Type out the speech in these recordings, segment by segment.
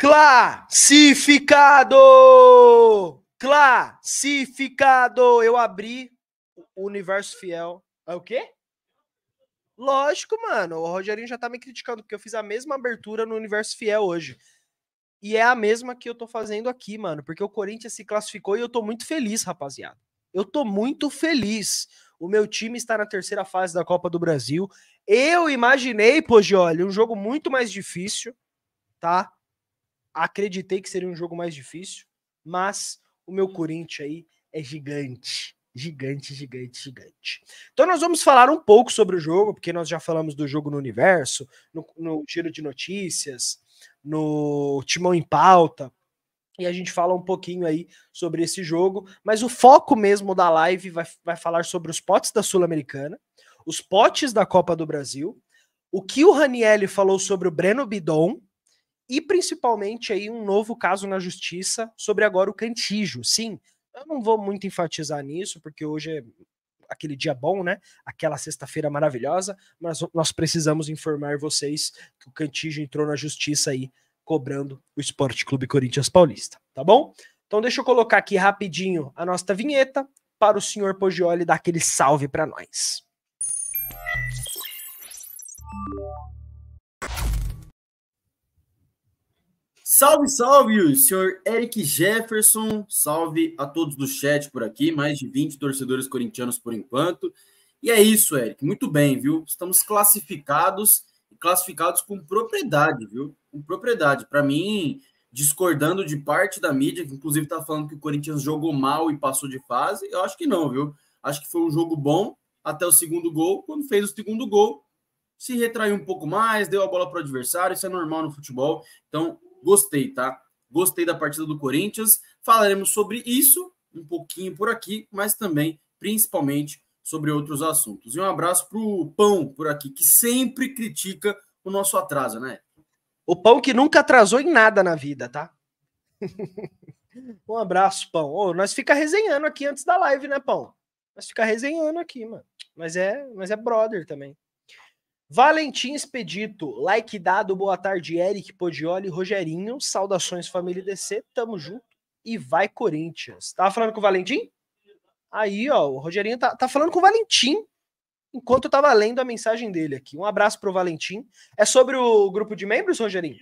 Classificado! Classificado! Eu abri o universo fiel. É o quê? Lógico, mano. O Rogerinho já tá me criticando, porque eu fiz a mesma abertura no Universo Fiel hoje. E é a mesma que eu tô fazendo aqui, mano. Porque o Corinthians se classificou e eu tô muito feliz, rapaziada. Eu tô muito feliz. O meu time está na terceira fase da Copa do Brasil. Eu imaginei, pô, olha, um jogo muito mais difícil, tá? Acreditei que seria um jogo mais difícil, mas o meu uhum. Corinthians aí é gigante. Gigante, gigante, gigante. Então nós vamos falar um pouco sobre o jogo, porque nós já falamos do jogo no universo, no, no giro de notícias, no Timão em Pauta, e a gente fala um pouquinho aí sobre esse jogo, mas o foco mesmo da live vai, vai falar sobre os potes da Sul-Americana, os potes da Copa do Brasil, o que o Ranielli falou sobre o Breno Bidon, e principalmente aí um novo caso na justiça sobre agora o cantijo. Sim, eu não vou muito enfatizar nisso, porque hoje é aquele dia bom, né? Aquela sexta-feira maravilhosa, mas nós precisamos informar vocês que o cantijo entrou na justiça aí cobrando o Esporte Clube Corinthians Paulista, tá bom? Então deixa eu colocar aqui rapidinho a nossa vinheta para o senhor Poggioli dar aquele salve para nós. Salve, salve, senhor Eric Jefferson. Salve a todos do chat por aqui, mais de 20 torcedores corintianos por enquanto. E é isso, Eric. Muito bem, viu? Estamos classificados e classificados com propriedade, viu? Com propriedade. Para mim, discordando de parte da mídia, que inclusive está falando que o Corinthians jogou mal e passou de fase, eu acho que não, viu? Acho que foi um jogo bom até o segundo gol. Quando fez o segundo gol, se retraiu um pouco mais, deu a bola para o adversário, isso é normal no futebol. Então, Gostei, tá? Gostei da partida do Corinthians. Falaremos sobre isso um pouquinho por aqui, mas também, principalmente, sobre outros assuntos. E um abraço pro Pão por aqui, que sempre critica o nosso atraso, né? O Pão que nunca atrasou em nada na vida, tá? um abraço, Pão. Ô, nós fica resenhando aqui antes da live, né, Pão? Nós fica resenhando aqui, mano. Mas é, mas é brother também. Valentim Expedito, like dado, boa tarde, Eric Podioli, Rogerinho, saudações família DC, tamo junto e vai Corinthians. Tava tá falando com o Valentim? Aí, ó, o Rogerinho tá, tá falando com o Valentim enquanto eu tava lendo a mensagem dele aqui. Um abraço pro Valentim. É sobre o grupo de membros, Rogerinho?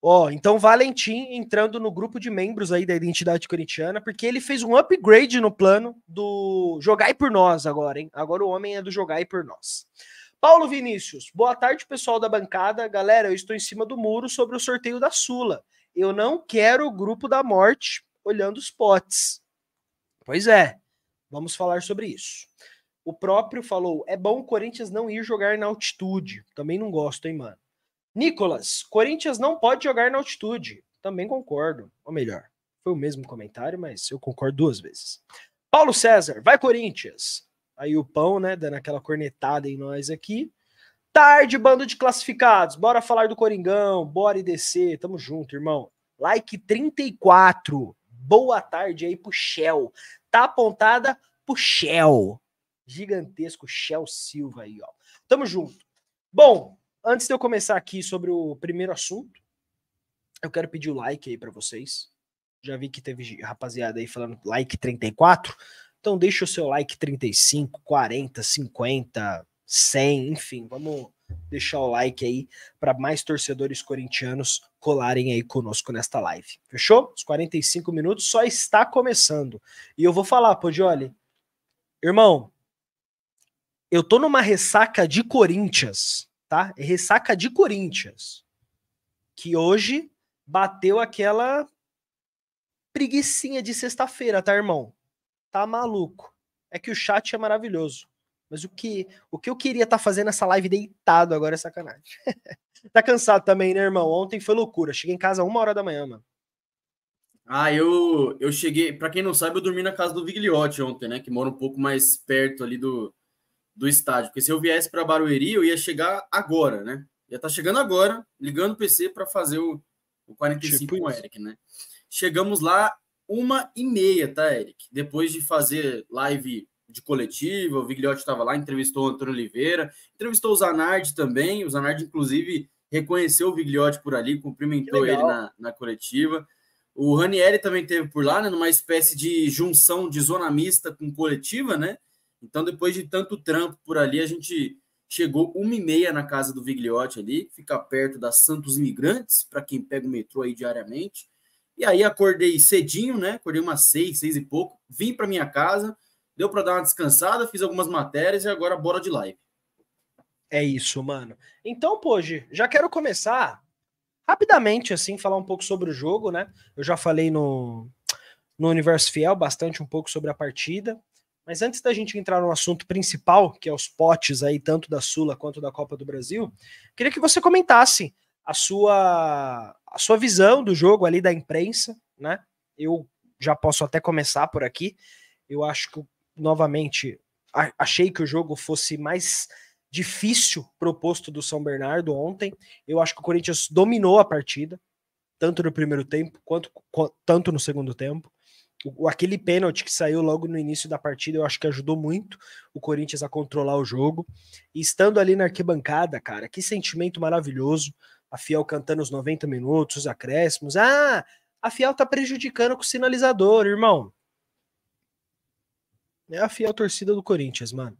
Ó, então Valentim entrando no grupo de membros aí da Identidade Corintiana, porque ele fez um upgrade no plano do Jogai por Nós agora, hein? Agora o homem é do Jogai por Nós. Paulo Vinícius, boa tarde, pessoal da bancada. Galera, eu estou em cima do muro sobre o sorteio da Sula. Eu não quero o grupo da morte olhando os potes. Pois é, vamos falar sobre isso. O próprio falou: é bom o Corinthians não ir jogar na altitude. Também não gosto, hein, mano. Nicolas, Corinthians não pode jogar na altitude. Também concordo. Ou melhor, foi o mesmo comentário, mas eu concordo duas vezes. Paulo César, vai Corinthians. Aí o pão, né, dando aquela cornetada em nós aqui. Tarde, bando de classificados. Bora falar do Coringão, bora e descer. Tamo junto, irmão. Like 34. Boa tarde aí pro Shell. Tá apontada pro Shell. Gigantesco Shell Silva aí, ó. Tamo junto. Bom, antes de eu começar aqui sobre o primeiro assunto, eu quero pedir o like aí para vocês. Já vi que teve rapaziada aí falando like 34. Então deixa o seu like 35, 40, 50, 100, enfim, vamos deixar o like aí para mais torcedores corintianos colarem aí conosco nesta live. Fechou? Os 45 minutos só está começando. E eu vou falar, Podioli, irmão, eu tô numa ressaca de Corinthians, tá? É ressaca de Corinthians. Que hoje bateu aquela preguiçinha de sexta-feira, tá, irmão? tá maluco. É que o chat é maravilhoso. Mas o que, o que eu queria estar tá fazendo essa live deitado agora é sacanagem. tá cansado também, né, irmão? Ontem foi loucura. Cheguei em casa uma hora da manhã, mano. Ah, eu, eu cheguei. Para quem não sabe, eu dormi na casa do Vigliotti ontem, né? Que mora um pouco mais perto ali do, do estádio. Porque se eu viesse para Barueri, eu ia chegar agora, né? Ia estar tá chegando agora, ligando o PC para fazer o, o 45 tipo com o Eric, né? Chegamos lá, uma e meia, tá, Eric? Depois de fazer live de coletiva, o Vigliotti estava lá, entrevistou o Antônio Oliveira, entrevistou o Zanardi também, o Zanardi, inclusive, reconheceu o Vigliotti por ali, cumprimentou ele na, na coletiva. O Ranieri também teve por lá, né, numa espécie de junção de zona mista com coletiva, né? Então, depois de tanto trampo por ali, a gente chegou uma e meia na casa do Vigliotti ali, fica perto da Santos Imigrantes, para quem pega o metrô aí diariamente. E aí acordei cedinho, né? Acordei umas seis, seis e pouco. Vim para minha casa, deu para dar uma descansada, fiz algumas matérias e agora bora de live. É isso, mano. Então, hoje já quero começar rapidamente, assim, falar um pouco sobre o jogo, né? Eu já falei no, no Universo Fiel bastante um pouco sobre a partida. Mas antes da gente entrar no assunto principal, que é os potes aí, tanto da Sula quanto da Copa do Brasil, queria que você comentasse a sua, a sua visão do jogo ali da imprensa, né? Eu já posso até começar por aqui. Eu acho que, novamente, achei que o jogo fosse mais difícil proposto do São Bernardo ontem. Eu acho que o Corinthians dominou a partida, tanto no primeiro tempo quanto tanto no segundo tempo. O, aquele pênalti que saiu logo no início da partida, eu acho que ajudou muito o Corinthians a controlar o jogo. E estando ali na arquibancada, cara, que sentimento maravilhoso a Fiel cantando os 90 minutos, os acréscimos. Ah, a Fiel tá prejudicando com o sinalizador, irmão. É a Fiel torcida do Corinthians, mano.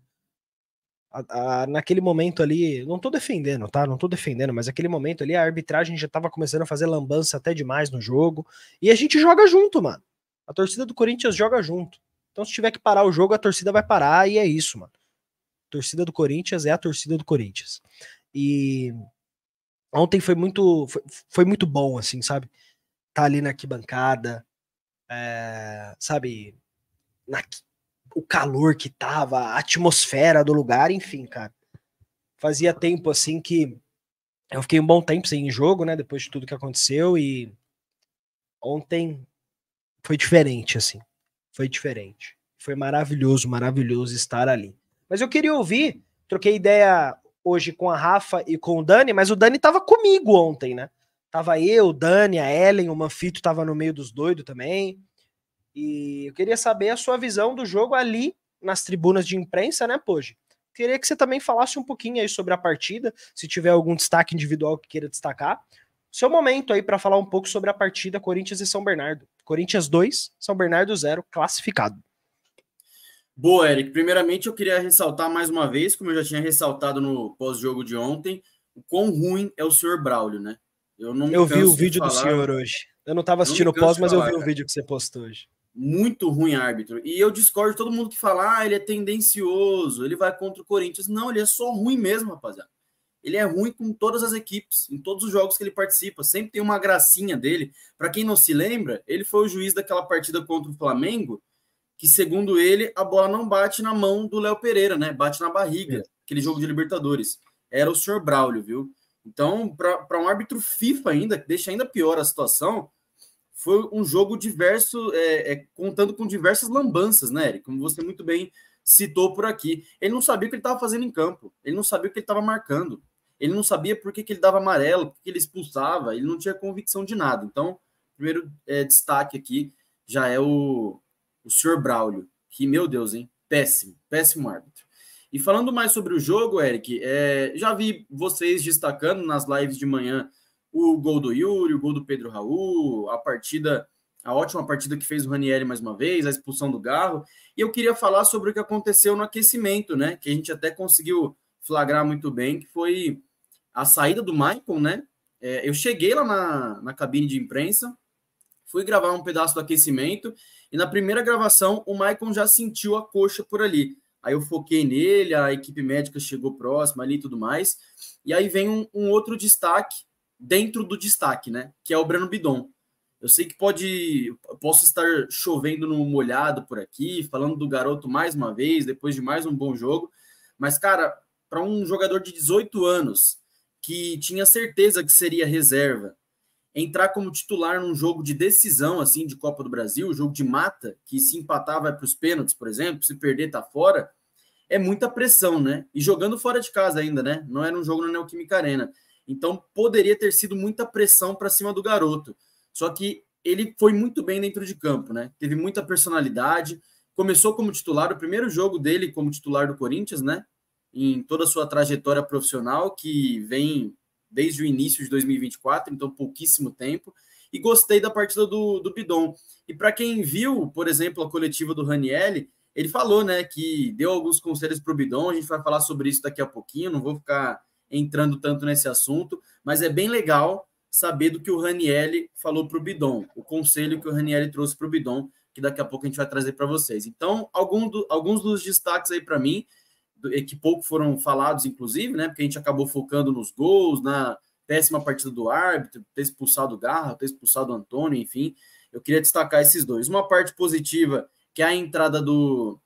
A, a, naquele momento ali, não tô defendendo, tá? Não tô defendendo, mas aquele momento ali a arbitragem já tava começando a fazer lambança até demais no jogo. E a gente joga junto, mano. A torcida do Corinthians joga junto. Então se tiver que parar o jogo, a torcida vai parar e é isso, mano. A torcida do Corinthians é a torcida do Corinthians. E ontem foi muito foi, foi, muito bom, assim, sabe? Tá ali na arquibancada, é, sabe? Na, o calor que tava, a atmosfera do lugar, enfim, cara. Fazia tempo, assim, que eu fiquei um bom tempo sem assim, jogo, né? Depois de tudo que aconteceu e ontem foi diferente, assim. Foi diferente. Foi maravilhoso, maravilhoso estar ali. Mas eu queria ouvir, troquei ideia hoje com a Rafa e com o Dani, mas o Dani tava comigo ontem, né? Tava eu, o Dani, a Ellen, o Manfito tava no meio dos doidos também. E eu queria saber a sua visão do jogo ali nas tribunas de imprensa, né, Poji? Queria que você também falasse um pouquinho aí sobre a partida, se tiver algum destaque individual que queira destacar. Seu momento aí para falar um pouco sobre a partida Corinthians e São Bernardo. Corinthians 2, São Bernardo 0, classificado. Boa, Eric. Primeiramente, eu queria ressaltar mais uma vez, como eu já tinha ressaltado no pós-jogo de ontem, o quão ruim é o senhor Braulio, né? Eu não Eu vi o vídeo falar, do senhor hoje. Eu não estava assistindo o pós, mas falar, eu vi cara. o vídeo que você postou hoje. Muito ruim árbitro. E eu discordo de todo mundo que fala, ah, ele é tendencioso, ele vai contra o Corinthians. Não, ele é só ruim mesmo, rapaziada. Ele é ruim com todas as equipes, em todos os jogos que ele participa. Sempre tem uma gracinha dele. Para quem não se lembra, ele foi o juiz daquela partida contra o Flamengo que segundo ele, a bola não bate na mão do Léo Pereira, né? Bate na barriga, aquele jogo de Libertadores. Era o senhor Braulio, viu? Então, para um árbitro FIFA ainda, que deixa ainda pior a situação, foi um jogo diverso, é, é, contando com diversas lambanças, né, Eric? Como você muito bem citou por aqui. Ele não sabia o que ele estava fazendo em campo, ele não sabia o que ele estava marcando, ele não sabia por que, que ele dava amarelo, por que ele expulsava, ele não tinha convicção de nada. Então, primeiro é, destaque aqui já é o, o senhor Braulio, que, meu Deus, hein? Péssimo, péssimo árbitro. E falando mais sobre o jogo, Eric, é, já vi vocês destacando nas lives de manhã o gol do Yuri, o gol do Pedro Raul, a partida, a ótima partida que fez o Ranieri mais uma vez, a expulsão do Garro. E eu queria falar sobre o que aconteceu no aquecimento, né? Que a gente até conseguiu flagrar muito bem, que foi a saída do Maicon, né? É, eu cheguei lá na, na cabine de imprensa, fui gravar um pedaço do aquecimento e na primeira gravação, o Maicon já sentiu a coxa por ali. Aí eu foquei nele, a equipe médica chegou próxima ali e tudo mais. E aí vem um, um, outro destaque dentro do destaque, né? Que é o Breno Bidon. Eu sei que pode, posso estar chovendo no molhado por aqui, falando do garoto mais uma vez, depois de mais um bom jogo. Mas, cara, para um jogador de 18 anos que tinha certeza que seria reserva, entrar como titular num jogo de decisão, assim, de Copa do Brasil, jogo de mata, que se empatar vai para os pênaltis, por exemplo, se perder tá fora, é muita pressão, né? E jogando fora de casa ainda, né? Não era um jogo na Neoquímica Arena. Então poderia ter sido muita pressão para cima do garoto. Só que ele foi muito bem dentro de campo, né? Teve muita personalidade, começou como titular, o primeiro jogo dele como titular do Corinthians, né? Em toda a sua trajetória profissional, que vem desde o início de 2024, então pouquíssimo tempo. E gostei da partida do, do Bidon. E para quem viu, por exemplo, a coletiva do Ranielli, ele falou né, que deu alguns conselhos para o Bidon. A gente vai falar sobre isso daqui a pouquinho, não vou ficar entrando tanto nesse assunto, mas é bem legal saber do que o Ranielli falou para o Bidon, o conselho que o Ranielli trouxe para o Bidon, que daqui a pouco a gente vai trazer para vocês. Então, algum do, alguns dos destaques aí para mim, que pouco foram falados, inclusive, né? Porque a gente acabou focando nos gols, na péssima partida do árbitro, ter expulsado o Garra, ter expulsado o Antônio, enfim. Eu queria destacar esses dois. Uma parte positiva, que é a entrada do,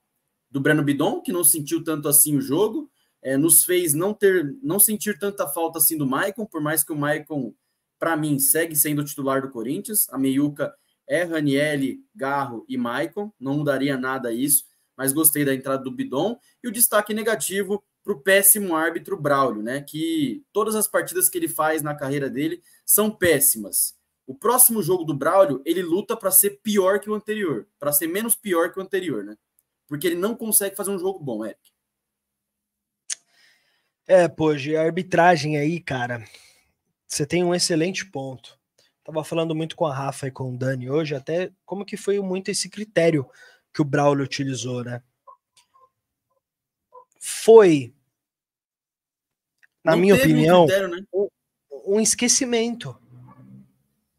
do Breno Bidon, que não sentiu tanto assim o jogo, é, nos fez não ter, não sentir tanta falta assim do Maicon, por mais que o Maicon, para mim, segue sendo o titular do Corinthians. A meiuca é Raniele, Garro e Maicon, não mudaria nada isso mas gostei da entrada do Bidon. E o destaque negativo para o péssimo árbitro Braulio, né? Que todas as partidas que ele faz na carreira dele são péssimas. O próximo jogo do Braulio, ele luta para ser pior que o anterior, para ser menos pior que o anterior, né? Porque ele não consegue fazer um jogo bom, Eric. É, pô, de arbitragem aí, cara. Você tem um excelente ponto. Tava falando muito com a Rafa e com o Dani hoje, até como que foi muito esse critério que o Braulio utilizou, né? Foi, na Não minha opinião, critério, né? um esquecimento.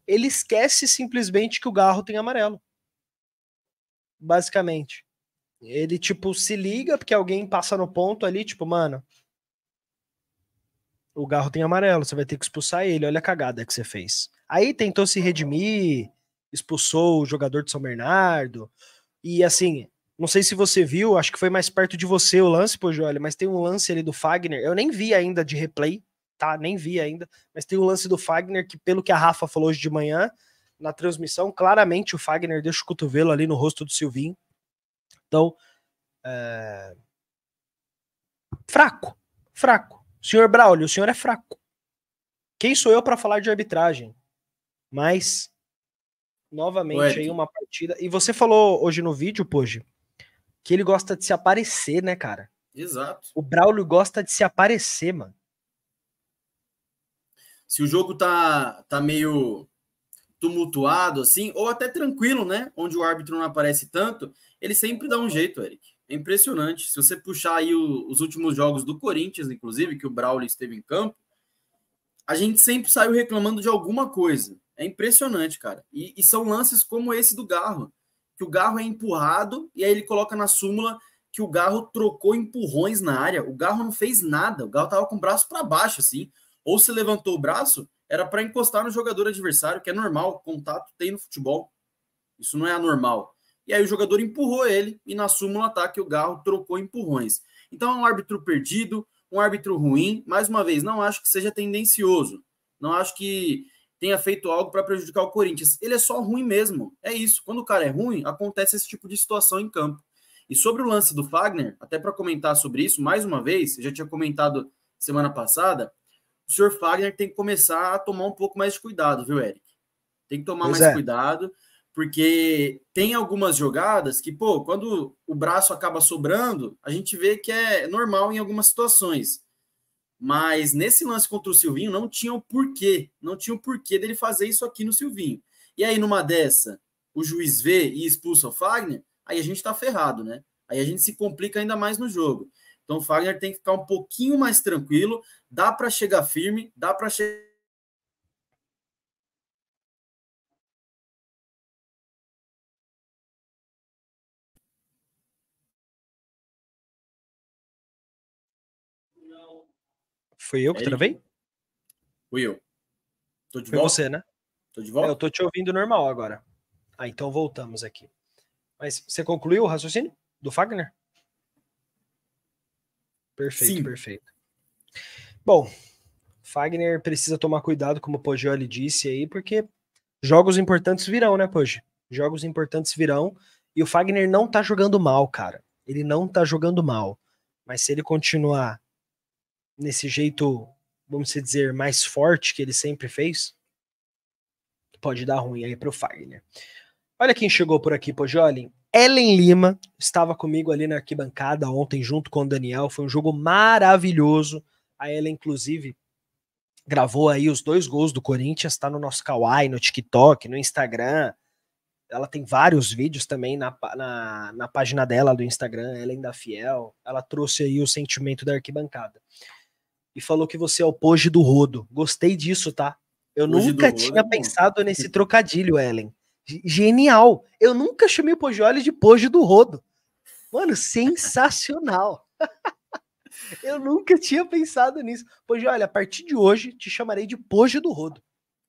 Ele esquece simplesmente que o Garro tem amarelo. Basicamente. Ele, tipo, se liga porque alguém passa no ponto ali, tipo, mano, o Garro tem amarelo, você vai ter que expulsar ele, olha a cagada que você fez. Aí tentou se redimir, expulsou o jogador de São Bernardo, e assim, não sei se você viu, acho que foi mais perto de você o lance, pô, Joelho, mas tem um lance ali do Fagner. Eu nem vi ainda de replay, tá? Nem vi ainda, mas tem um lance do Fagner que, pelo que a Rafa falou hoje de manhã, na transmissão, claramente o Fagner deixa o cotovelo ali no rosto do Silvinho. Então, é... fraco, fraco. Senhor Braulio, o senhor é fraco. Quem sou eu para falar de arbitragem? Mas novamente Ué. aí uma partida. E você falou hoje no vídeo, Poji, que ele gosta de se aparecer, né, cara? Exato. O Braulio gosta de se aparecer, mano. Se o jogo tá, tá meio tumultuado, assim, ou até tranquilo, né? Onde o árbitro não aparece tanto, ele sempre dá um jeito, Eric. É impressionante. Se você puxar aí o, os últimos jogos do Corinthians, inclusive, que o Braulio esteve em campo, a gente sempre saiu reclamando de alguma coisa. É impressionante, cara. E, e, são lances como esse do Garro, que o Garro é empurrado e aí ele coloca na súmula que o Garro trocou empurrões na área. O Garro não fez nada, o Garro tava com o braço para baixo, assim. Ou se levantou o braço, era para encostar no jogador adversário, que é normal, contato tem no futebol. Isso não é anormal. E aí o jogador empurrou ele e na súmula tá que o Garro trocou empurrões. Então é um árbitro perdido, um árbitro ruim. Mais uma vez, não acho que seja tendencioso. Não acho que tenha feito algo para prejudicar o Corinthians. Ele é só ruim mesmo. É isso. Quando o cara é ruim, acontece esse tipo de situação em campo. E sobre o lance do Fagner, até para comentar sobre isso, mais uma vez, eu já tinha comentado semana passada, o senhor Fagner tem que começar a tomar um pouco mais de cuidado, viu, Eric? Tem que tomar pois mais é. cuidado, porque tem algumas jogadas que, pô, quando o braço acaba sobrando, a gente vê que é normal em algumas situações. Mas nesse lance contra o Silvinho, não tinham o porquê. Não tinham o porquê dele fazer isso aqui no Silvinho. E aí, numa dessa, o juiz vê e expulsa o Fagner, aí a gente tá ferrado, né? Aí a gente se complica ainda mais no jogo. Então o Fagner tem que ficar um pouquinho mais tranquilo, dá para chegar firme, dá para chegar Não. Foi eu que Eric? É travei? Fui eu. Tô de Foi volta? você, né? Tô de volta? É, eu tô te ouvindo normal agora. Ah, então voltamos aqui. Mas você concluiu o raciocínio do Fagner? Perfeito, Sim. perfeito. Bom, Fagner precisa tomar cuidado, como o Poggioli disse aí, porque jogos importantes virão, né, Poggi? Jogos importantes virão. E o Fagner não tá jogando mal, cara. Ele não tá jogando mal. Mas se ele continuar nesse jeito, vamos dizer, mais forte que ele sempre fez, pode dar ruim aí pro Fagner. Olha quem chegou por aqui, Pojolin. Ellen Lima estava comigo ali na arquibancada ontem junto com o Daniel. Foi um jogo maravilhoso. A Ellen, inclusive, gravou aí os dois gols do Corinthians. Tá no nosso Kawaii, no TikTok, no Instagram. Ela tem vários vídeos também na, na, na página dela do Instagram, Ellen da Fiel. Ela trouxe aí o sentimento da arquibancada e falou que você é o Poge do Rodo. Gostei disso, tá? Eu nunca tinha Rodo, é pensado mano. nesse trocadilho, Ellen. Genial! Eu nunca chamei o Poggioli de Poge do Rodo. Mano, sensacional! Eu nunca tinha pensado nisso. Poge, olha, a partir de hoje te chamarei de Poge do Rodo.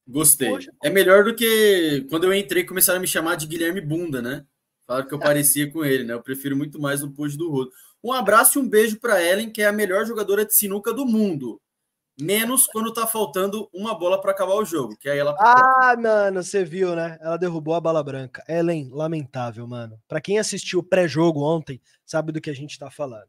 Gostei. É melhor do que quando eu entrei começaram a me chamar de Guilherme Bunda, né? Falaram que eu tá. parecia com ele, né? Eu prefiro muito mais o Pojo do Rodo. Um abraço e um beijo para Ellen, que é a melhor jogadora de sinuca do mundo. Menos quando tá faltando uma bola para acabar o jogo, que aí ela. Ah, mano, você viu, né? Ela derrubou a bala branca. Ellen, lamentável, mano. Para quem assistiu o pré-jogo ontem, sabe do que a gente tá falando.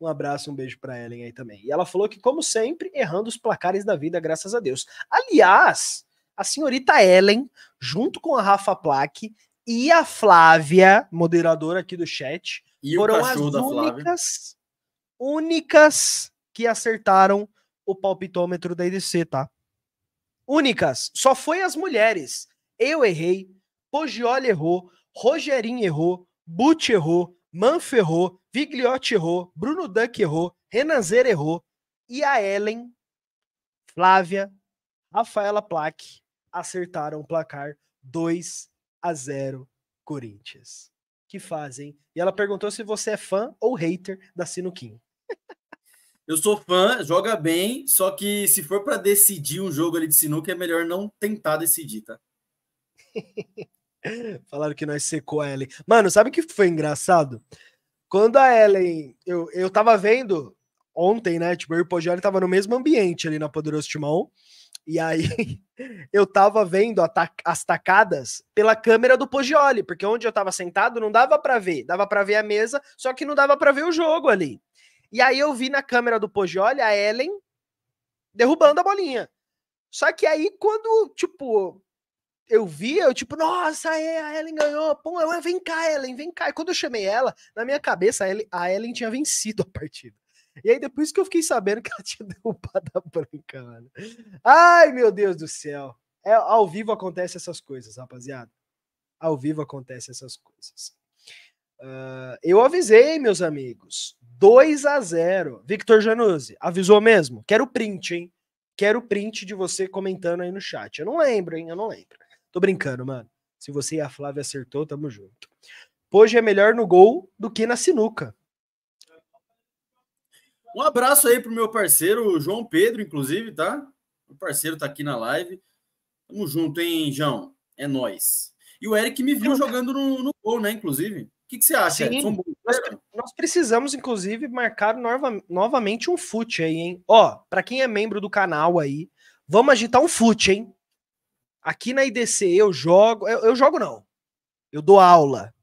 Um abraço, um beijo para Ellen aí também. E ela falou que, como sempre, errando os placares da vida, graças a Deus. Aliás, a senhorita Ellen, junto com a Rafa Plaque e a Flávia, moderadora aqui do chat, e foram as únicas, únicas que acertaram o palpitômetro da IDC tá? Únicas. Só foi as mulheres. Eu errei, Poggioli errou, Rogerinho errou, Butch errou, Manf errou, Vigliotti errou, Bruno Duck errou, Renanzer errou, e a Ellen, Flávia, Rafaela Plaque acertaram o placar 2 a 0 Corinthians que fazem. E ela perguntou se você é fã ou hater da Sinuquinho. Eu sou fã, joga bem, só que se for para decidir um jogo ali de sinuca, é melhor não tentar decidir, tá? Falaram que nós secou a Ellen. Mano, sabe o que foi engraçado? Quando a Ellen. Eu, eu tava vendo ontem, né? Tipo, eu e o Poggioli tava no mesmo ambiente ali na Poderoso Timão. E aí eu tava vendo as tacadas pela câmera do Poggioli, porque onde eu tava sentado não dava para ver, dava para ver a mesa, só que não dava para ver o jogo ali. E aí eu vi na câmera do Poggioli a Ellen derrubando a bolinha. Só que aí quando, tipo, eu vi, eu tipo, nossa, é, a Ellen ganhou, pô, vem cá, Ellen, vem cá. E quando eu chamei ela, na minha cabeça a Ellen, a Ellen tinha vencido a partida. E aí depois que eu fiquei sabendo que ela tinha derrubado a branca, mano. Ai, meu Deus do céu. É, ao vivo acontece essas coisas, rapaziada. Ao vivo acontece essas coisas. Uh, eu avisei, meus amigos. 2 a 0 Victor Januzzi, avisou mesmo? Quero print, hein? Quero print de você comentando aí no chat. Eu não lembro, hein? Eu não lembro. Tô brincando, mano. Se você e a Flávia acertou, tamo junto. Hoje é melhor no gol do que na sinuca. Um abraço aí pro meu parceiro João Pedro, inclusive, tá? O parceiro tá aqui na live. Tamo junto, hein, João? É nós. E o Eric me viu jogando no, no gol, né, inclusive? O que, que você acha, Sim, nós, né? nós, precisamos, inclusive, marcar nova, novamente um fute aí, hein? Ó, pra quem é membro do canal aí, vamos agitar um fute, hein? Aqui na IDC eu jogo. Eu, eu jogo não. Eu dou aula.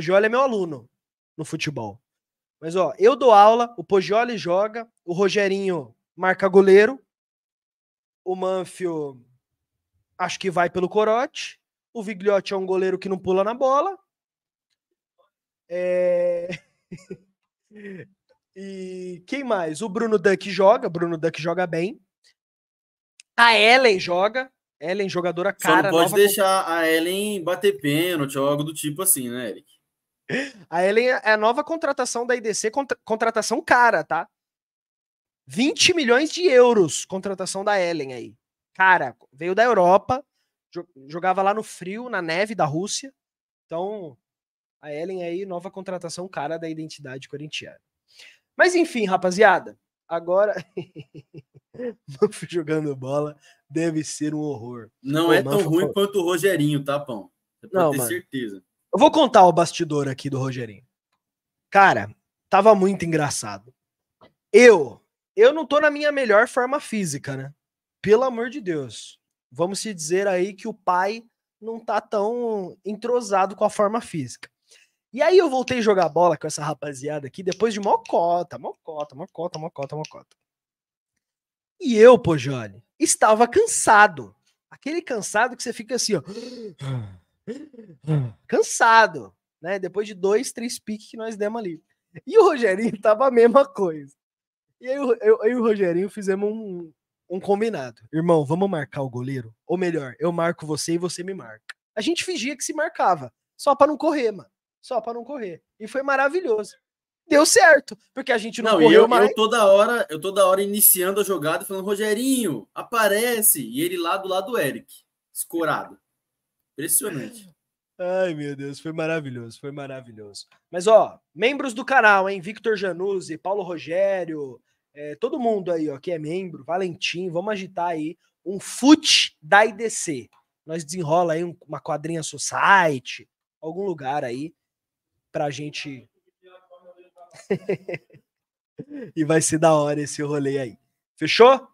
João é meu aluno no futebol. Mas, ó, eu dou aula, o Poggioli joga, o Rogerinho marca goleiro, o Manfio acho que vai pelo corote, o Vigliotti é um goleiro que não pula na bola. É... e quem mais? O Bruno Duck joga, Bruno Duck joga bem. A Ellen joga, Ellen jogadora cara. Só não pode deixar com... a Ellen bater pênalti ou algo do tipo assim, né, Eric? A Ellen é, é a nova contratação da IDC, contra, contratação cara, tá? 20 milhões de euros, contratação da Ellen aí. Cara, veio da Europa, jogava lá no frio, na neve da Rússia. Então, a Ellen aí, nova contratação cara da identidade corintiana. Mas enfim, rapaziada, agora. Manf jogando bola deve ser um horror. Não Pô, é tão ruim quanto o Rogerinho, tá, Pão? Você pode Não, ter mano. certeza. Eu vou contar o bastidor aqui do Rogerinho. Cara, tava muito engraçado. Eu, eu não tô na minha melhor forma física, né? Pelo amor de Deus. Vamos se dizer aí que o pai não tá tão entrosado com a forma física. E aí eu voltei a jogar bola com essa rapaziada aqui depois de mocota, mocota, mocota, mocota, mocota. E eu, Pojone, estava cansado. Aquele cansado que você fica assim, ó. cansado, né? Depois de dois, três piques que nós demos ali. E o Rogerinho tava a mesma coisa. E eu, eu, eu e o Rogerinho fizemos um, um combinado. Irmão, vamos marcar o goleiro? Ou melhor, eu marco você e você me marca. A gente fingia que se marcava, só para não correr, mano. Só para não correr. E foi maravilhoso. Deu certo, porque a gente não, não correu eu, mais. Eu toda hora, eu toda hora iniciando a jogada falando: "Rogerinho, aparece". E ele lá do lado do Eric, escorado. Impressionante. Ai, meu Deus, foi maravilhoso, foi maravilhoso. Mas, ó, membros do canal, hein? Victor Januzzi, Paulo Rogério, é, todo mundo aí, ó, que é membro, Valentim, vamos agitar aí um FUT da IDC. Nós desenrola aí uma quadrinha society, algum lugar aí pra gente... e vai ser da hora esse rolê aí. Fechou?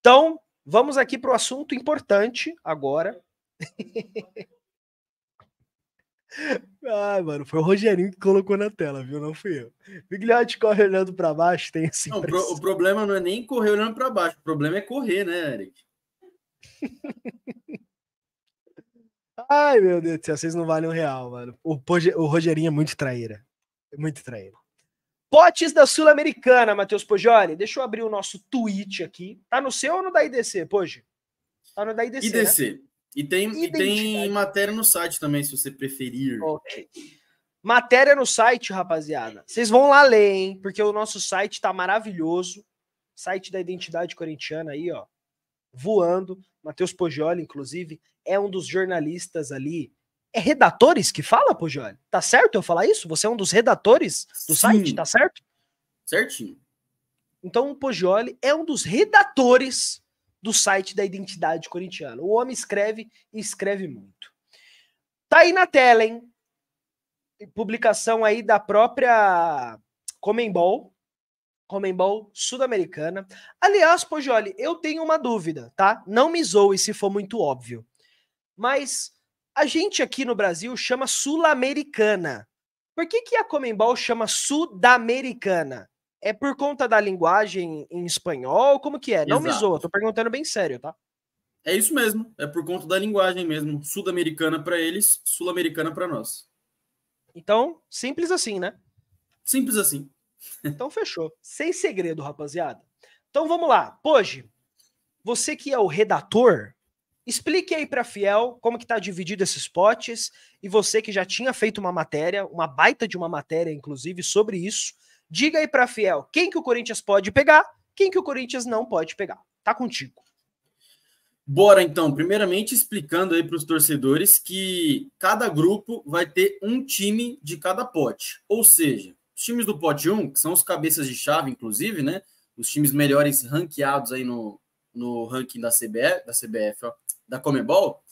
Então, vamos aqui pro assunto importante agora, ah, mano, foi o Rogerinho que colocou na tela, viu? Não fui eu. Vigliotti corre olhando para baixo, tem assim. Pro, o problema não é nem correr olhando para baixo, o problema é correr, né, Eric? Ai, meu Deus do céu, vocês não valem um real, mano. O, o Rogerinho é muito traíra. É muito traíra. Potes da Sul-Americana, Matheus Pojoli. Deixa eu abrir o nosso tweet aqui. Tá no seu ou no da IDC, Poj? Tá no da IDC. IDC. Né? E tem, e tem matéria no site também, se você preferir. Ok. Matéria no site, rapaziada. Vocês vão lá ler, hein? Porque o nosso site tá maravilhoso. Site da identidade corintiana aí, ó. Voando. Matheus Poggioli, inclusive, é um dos jornalistas ali. É redatores que fala, Poggioli? Tá certo eu falar isso? Você é um dos redatores do Sim. site, tá certo? Certinho. Então o Poggioli é um dos redatores do site da Identidade Corintiana. O homem escreve e escreve muito. Tá aí na tela, hein? Publicação aí da própria Comembol, Comembol Sudamericana. americana Aliás, Pojoli, eu tenho uma dúvida, tá? Não me zoe se for muito óbvio. Mas a gente aqui no Brasil chama Sul-Americana. Por que, que a Comembol chama Sud-Americana? É por conta da linguagem em espanhol? Como que é? Não Exato. me zoa, tô perguntando bem sério, tá? É isso mesmo, é por conta da linguagem mesmo. Sul-americana para eles, sul-americana para nós. Então, simples assim, né? Simples assim. então fechou. Sem segredo, rapaziada. Então vamos lá. Hoje, você que é o redator, explique aí para fiel como que tá dividido esses potes e você que já tinha feito uma matéria, uma baita de uma matéria inclusive sobre isso, Diga aí para Fiel, quem que o Corinthians pode pegar, quem que o Corinthians não pode pegar. Tá contigo. Bora então, primeiramente explicando aí para os torcedores que cada grupo vai ter um time de cada pote. Ou seja, os times do pote 1, que são os cabeças de chave, inclusive, né? Os times melhores ranqueados aí no, no ranking da CBF, da CBF, ó, da Comebol,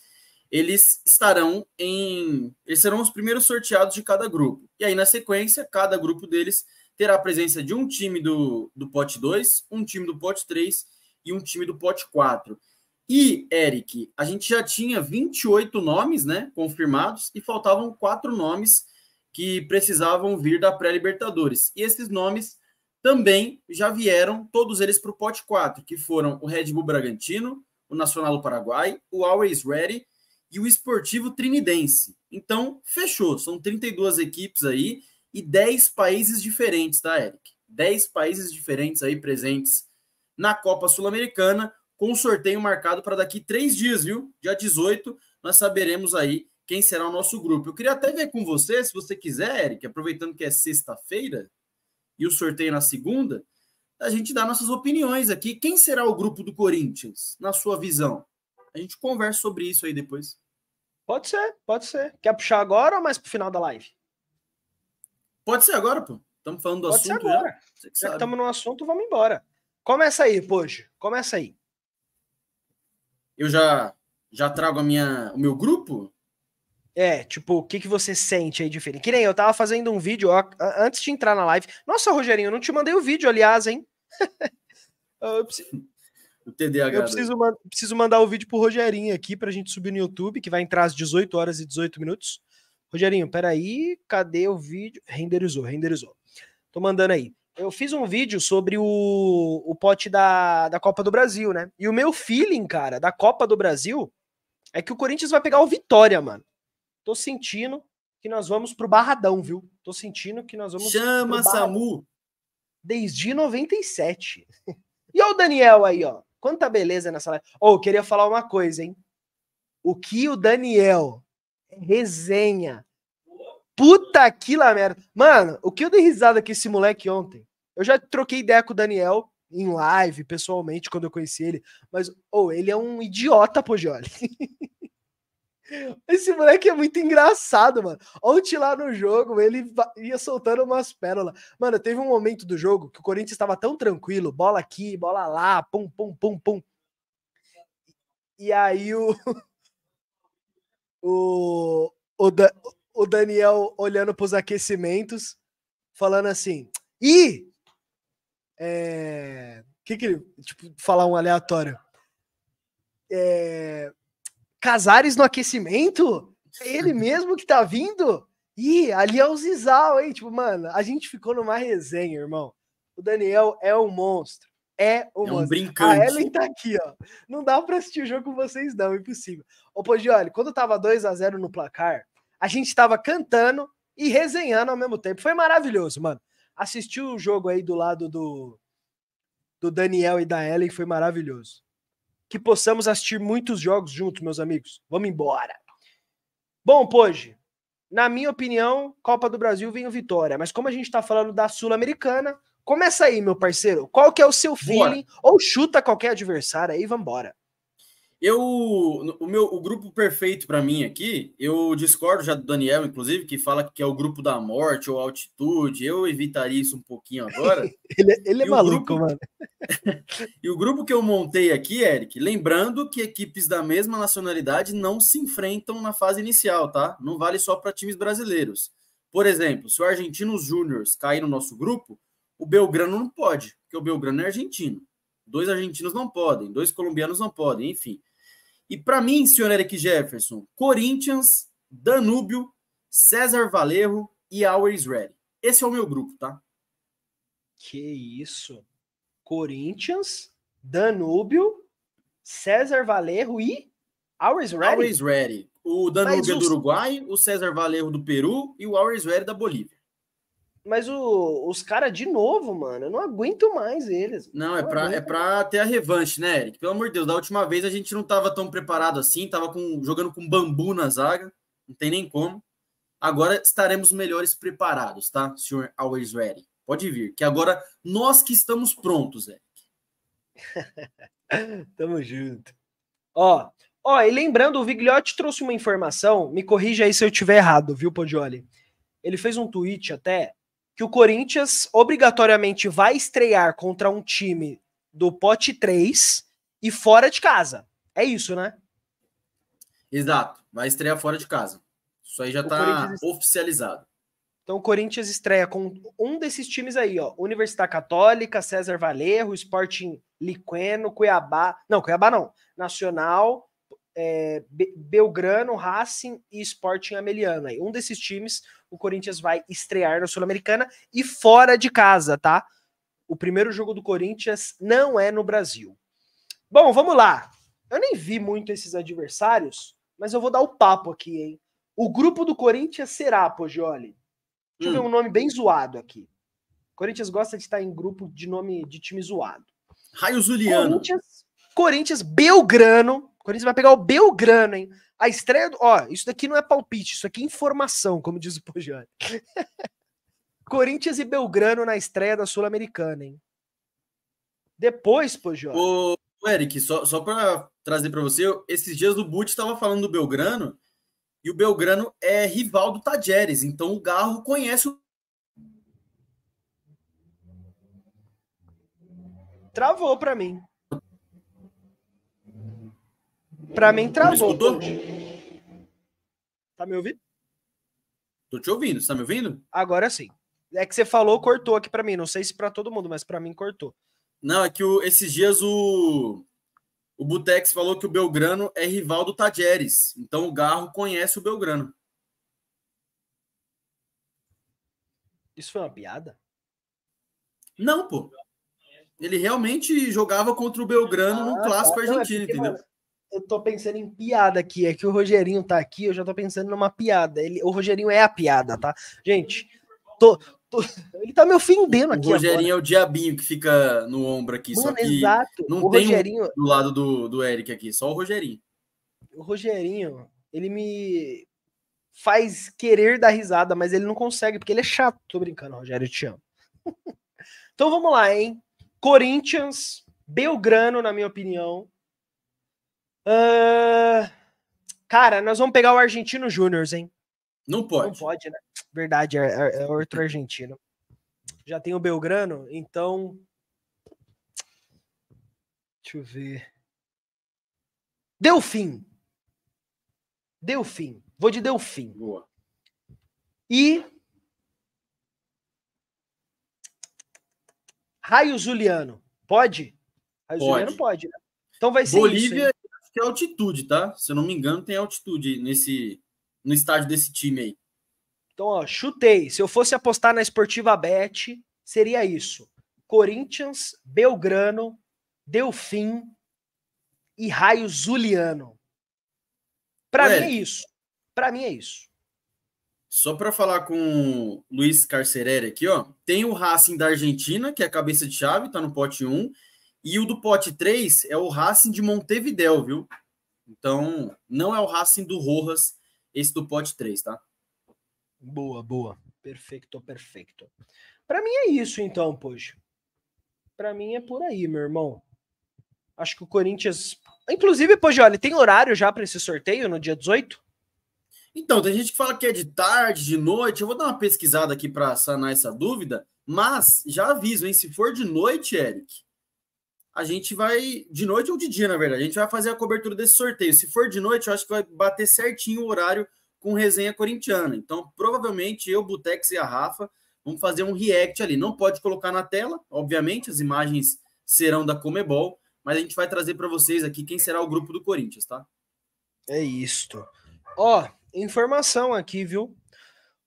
eles estarão em. Eles serão os primeiros sorteados de cada grupo. E aí, na sequência, cada grupo deles terá a presença de um time do, do pote 2, um time do pote 3 e um time do pote 4. E, Eric, a gente já tinha 28 nomes né, confirmados e faltavam quatro nomes que precisavam vir da pré-Libertadores. E esses nomes também já vieram, todos eles para o pote 4, que foram o Red Bull Bragantino, o Nacional do Paraguai, o Always Ready e o Esportivo Trinidense. Então, fechou. São 32 equipes aí e 10 países diferentes, tá, Eric? 10 países diferentes aí presentes na Copa Sul-Americana, com sorteio marcado para daqui três dias, viu? Dia 18, nós saberemos aí quem será o nosso grupo. Eu queria até ver com você, se você quiser, Eric, aproveitando que é sexta-feira e o sorteio é na segunda, a gente dá nossas opiniões aqui. Quem será o grupo do Corinthians, na sua visão? A gente conversa sobre isso aí depois. Pode ser, pode ser. Quer puxar agora ou mais pro final da live? Pode ser agora, pô. Estamos falando do Pode assunto ser agora. já. já estamos no assunto, vamos embora. Começa aí, Pojo. Começa aí. Eu já já trago a minha, o meu grupo? É, tipo, o que, que você sente aí diferente? Que nem eu tava fazendo um vídeo ó, antes de entrar na live. Nossa, Rogerinho, eu não te mandei o vídeo, aliás, hein? eu preciso... O TDAH. Eu preciso, preciso mandar o vídeo pro Rogerinho aqui pra gente subir no YouTube, que vai entrar às 18 horas e 18 minutos. Rogerinho, peraí, cadê o vídeo? Renderizou, renderizou. Tô mandando aí. Eu fiz um vídeo sobre o, o pote da, da Copa do Brasil, né? E o meu feeling, cara, da Copa do Brasil é que o Corinthians vai pegar o Vitória, mano. Tô sentindo que nós vamos pro Barradão, viu? Tô sentindo que nós vamos. Chama Samu! Desde 97. E olha o Daniel aí, ó. Quanta beleza nessa live. Ô, oh, queria falar uma coisa, hein? O que o Daniel resenha. Puta que lá merda. Mano, o que eu dei risada com esse moleque ontem? Eu já troquei ideia com o Daniel em live, pessoalmente, quando eu conheci ele. Mas, ou oh, ele é um idiota, Pojoli. Esse moleque é muito engraçado, mano. Ontem lá no jogo, ele ia soltando umas pérolas. Mano, teve um momento do jogo que o Corinthians estava tão tranquilo, bola aqui, bola lá, pum, pum, pum, pum. E aí o, o, o, da, o Daniel olhando para os aquecimentos, falando assim: e é, que que tipo, falar um aleatório? É, Casares no aquecimento? É ele mesmo que tá vindo? Ih, ali é o Zizal, hein? Tipo, mano, a gente ficou numa resenha, irmão. O Daniel é um monstro é o é um brincante. A Ellen tá aqui, ó. Não dá pra assistir o jogo com vocês, não, é impossível. Ô, Podioli, quando tava 2 a 0 no placar, a gente tava cantando e resenhando ao mesmo tempo. Foi maravilhoso, mano. Assistiu o jogo aí do lado do, do Daniel e da Ellen, foi maravilhoso. Que possamos assistir muitos jogos juntos, meus amigos. Vamos embora. Bom, Pode, na minha opinião, Copa do Brasil vem o Vitória. Mas como a gente tá falando da Sul-Americana, Começa aí, meu parceiro. Qual que é o seu feeling? Ou chuta qualquer adversário aí, vambora. Eu, o meu, o grupo perfeito para mim aqui, eu discordo já do Daniel, inclusive, que fala que é o grupo da morte ou altitude. Eu evitaria isso um pouquinho agora. ele, é, ele é e maluco, grupo... mano. e o grupo que eu montei aqui, Eric, lembrando que equipes da mesma nacionalidade não se enfrentam na fase inicial, tá? Não vale só para times brasileiros. Por exemplo, se o Argentinos Júnior cair no nosso grupo, o Belgrano não pode, porque o Belgrano é argentino. Dois argentinos não podem, dois colombianos não podem, enfim. E para mim, senhor Eric Jefferson, Corinthians, Danúbio, César Valerro e Always Ready. Esse é o meu grupo, tá? Que isso. Corinthians, Danúbio, César Valerro e Always Ready. Always Ready. O Danúbio Mas, é do Uruguai, o César Valerro do Peru e o Always Ready da Bolívia. Mas o, os caras, de novo, mano, eu não aguento mais eles. Não, é, pra, é pra ter a revanche, né, Eric? Pelo amor de Deus, da última vez a gente não tava tão preparado assim, tava com, jogando com bambu na zaga, não tem nem como. Agora estaremos melhores preparados, tá, senhor Always Ready? Pode vir, que agora nós que estamos prontos, Eric. Tamo junto. Ó, ó, e lembrando, o Vigliotti trouxe uma informação, me corrija aí se eu tiver errado, viu, Podioli? Ele fez um tweet até que o Corinthians obrigatoriamente vai estrear contra um time do pote 3 e fora de casa. É isso, né? Exato. Vai estrear fora de casa. Isso aí já está Corinthians... oficializado. Então o Corinthians estreia com um desses times aí, ó. Universidade Católica, César Valerro, Sporting Liqueno, Cuiabá. Não, Cuiabá não. Nacional, é, Belgrano, Racing e Sporting Ameliano. Um desses times, o Corinthians vai estrear na Sul-Americana e fora de casa, tá? O primeiro jogo do Corinthians não é no Brasil. Bom, vamos lá. Eu nem vi muito esses adversários, mas eu vou dar o papo aqui, hein? O grupo do Corinthians será, Pogioli? Deixa hum. eu ver hum. um nome bem zoado aqui. O Corinthians gosta de estar em grupo de nome de time zoado. Raio Zuliano. Corinthians, Corinthians Belgrano, Corinthians vai pegar o Belgrano, hein? A estreia do. Ó, isso daqui não é palpite, isso aqui é informação, como diz o Pojani. Corinthians e Belgrano na estreia da Sul-Americana, hein? Depois, Pojani. Ô, Eric, só, só para trazer para você, esses dias o Butch estava falando do Belgrano e o Belgrano é rival do Tajeres, então o Garro conhece o. Travou para mim. Pra mim travou. Tá me ouvindo? Tô te ouvindo, você tá me ouvindo? Agora sim. É que você falou, cortou aqui para mim. Não sei se para todo mundo, mas para mim cortou. Não, é que o, esses dias o, o Butex falou que o Belgrano é rival do Tajeres. Então o Garro conhece o Belgrano. Isso foi uma piada? Não, pô. Ele realmente jogava contra o Belgrano ah, no clássico tá. é argentino, entendeu? eu tô pensando em piada aqui. É que o Rogerinho tá aqui, eu já tô pensando numa piada. Ele, o Rogerinho é a piada, tá? Gente, tô, tô ele tá me ofendendo aqui. O Rogerinho agora. é o diabinho que fica no ombro aqui. Mano, só que exato. Não o tem Rogerinho... do lado do, do Eric aqui, só o Rogerinho. O Rogerinho, ele me faz querer dar risada, mas ele não consegue, porque ele é chato. Tô brincando, Rogério, eu te amo. então vamos lá, hein? Corinthians, Belgrano, na minha opinião. Ah, cara, nós vamos pegar o Argentino Júnior, hein? Não pode. Não pode, né? Verdade, é, é, é outro argentino. Já tem o Belgrano, então. Deixa eu ver. Delfim. Delfim. Vou de Delfim. Boa. E. Raio Zuliano. Pode? Raio pode. pode, né? Então vai ser Bolívia isso, tem altitude, tá? Se eu não me engano, tem altitude nesse no estádio desse time aí. Então, ó, chutei. Se eu fosse apostar na Esportiva Bet, seria isso: Corinthians, Belgrano, Delfim e Raio Zuliano. Para mim é isso. Para mim é isso. Só para falar com o Luiz Carcerere aqui, ó. Tem o Racing da Argentina, que é a cabeça de chave, tá no pote 1. Um. E o do pote 3 é o Racing de Montevidéu, viu? Então, não é o Racing do Rojas, esse do pote 3, tá? Boa, boa. Perfeito, perfeito. Para mim é isso então, poxa. Para mim é por aí, meu irmão. Acho que o Corinthians, inclusive, poxa, olha, tem horário já para esse sorteio no dia 18? Então, tem gente que fala que é de tarde, de noite. Eu vou dar uma pesquisada aqui para sanar essa dúvida, mas já aviso, hein, se for de noite, Eric, a gente vai, de noite ou de dia, na verdade, a gente vai fazer a cobertura desse sorteio. Se for de noite, eu acho que vai bater certinho o horário com resenha corintiana. Então, provavelmente eu, Butex e a Rafa vamos fazer um react ali. Não pode colocar na tela, obviamente, as imagens serão da Comebol, mas a gente vai trazer para vocês aqui quem será o grupo do Corinthians, tá? É isto. Ó, informação aqui, viu?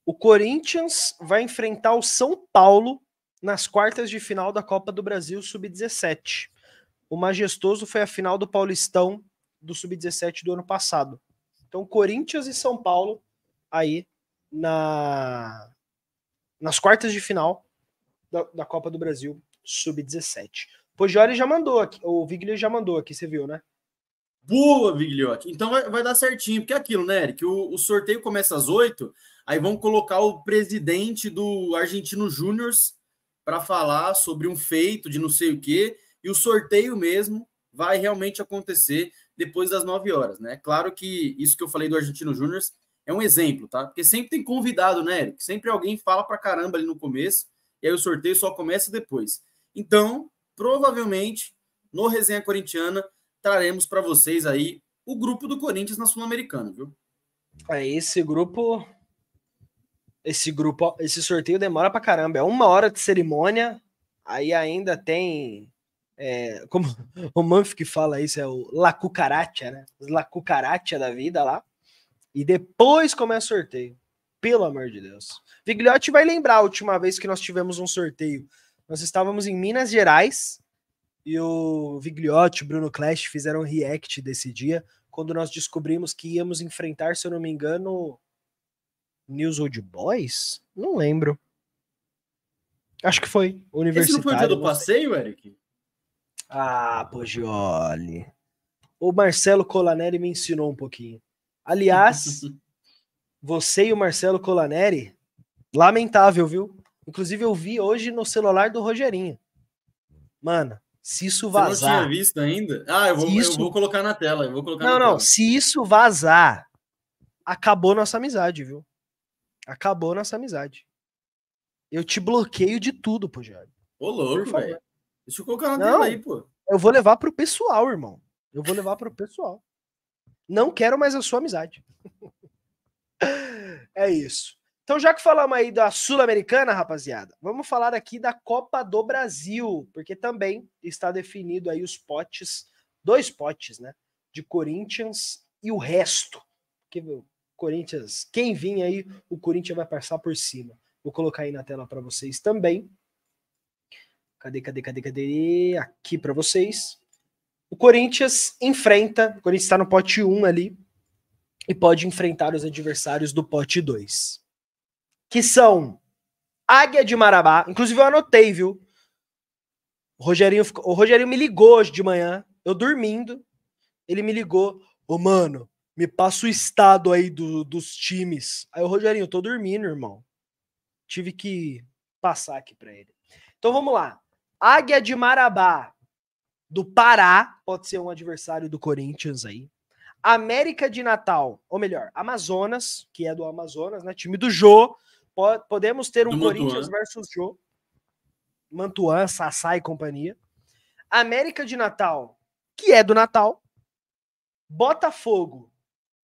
O Corinthians vai enfrentar o São Paulo nas quartas de final da Copa do Brasil Sub-17 o majestoso foi a final do Paulistão do Sub-17 do ano passado. Então, Corinthians e São Paulo aí na, nas quartas de final da, da Copa do Brasil Sub-17. Pojori já mandou aqui, o Viglio já mandou aqui, você viu, né? Boa, Vigliotti. Então vai, vai dar certinho, porque é aquilo, né, Eric? O, o sorteio começa às oito, aí vão colocar o presidente do Argentino Júnior para falar sobre um feito de não sei o quê. E o sorteio mesmo vai realmente acontecer depois das 9 horas, né? Claro que isso que eu falei do Argentino Júnior é um exemplo, tá? Porque sempre tem convidado, né, Eric? Sempre alguém fala pra caramba ali no começo, e aí o sorteio só começa depois. Então, provavelmente, no Resenha Corintiana, traremos para vocês aí o grupo do Corinthians na Sul-Americana, viu? É, esse grupo. Esse grupo, esse sorteio demora pra caramba. É uma hora de cerimônia, aí ainda tem é, como o Manf que fala isso, é o Lacucaracha, né? Os Lacucaracha da vida lá. E depois começa o sorteio. Pelo amor de Deus. Vigliotti vai lembrar a última vez que nós tivemos um sorteio. Nós estávamos em Minas Gerais e o Vigliotti e o Bruno Clash fizeram um react desse dia, quando nós descobrimos que íamos enfrentar, se eu não me engano, News Old Boys? Não lembro. Acho que foi. Universitário. Esse não foi o dia do passeio, Eric? Ah, Poggioli. O Marcelo Colaneri me ensinou um pouquinho. Aliás, você e o Marcelo Colaneri, lamentável, viu? Inclusive, eu vi hoje no celular do Rogerinho. Mano, se isso vazar. Você não tinha visto ainda? Ah, eu vou, isso... eu vou colocar na tela. Eu vou colocar não, não. Tela. Se isso vazar, acabou nossa amizade, viu? Acabou nossa amizade. Eu te bloqueio de tudo, Poggioli. Ô, louco, velho. Deixa eu colocar na tela aí, pô. Eu vou levar pro pessoal, irmão. Eu vou levar pro pessoal. Não quero mais a sua amizade. é isso. Então, já que falamos aí da Sul-Americana, rapaziada, vamos falar aqui da Copa do Brasil, porque também está definido aí os potes, dois potes, né? De Corinthians e o resto. Porque o Corinthians, quem vir aí, o Corinthians vai passar por cima. Vou colocar aí na tela para vocês também. Cadê, cadê, cadê, cadê? Aqui para vocês. O Corinthians enfrenta, o Corinthians está no pote 1 ali e pode enfrentar os adversários do pote 2, que são Águia de Marabá, inclusive eu anotei, viu? O Rogerinho, o Rogerinho me ligou hoje de manhã, eu dormindo, ele me ligou, ô mano, me passa o estado aí do, dos times. Aí o Rogerinho, eu tô dormindo, irmão. Tive que passar aqui para ele. Então vamos lá. Águia de Marabá, do Pará, pode ser um adversário do Corinthians aí. América de Natal, ou melhor, Amazonas, que é do Amazonas, né? Time do Jô. Podemos ter um Corinthians versus Jô. Mantuan, Sassá e companhia. América de Natal, que é do Natal. Botafogo,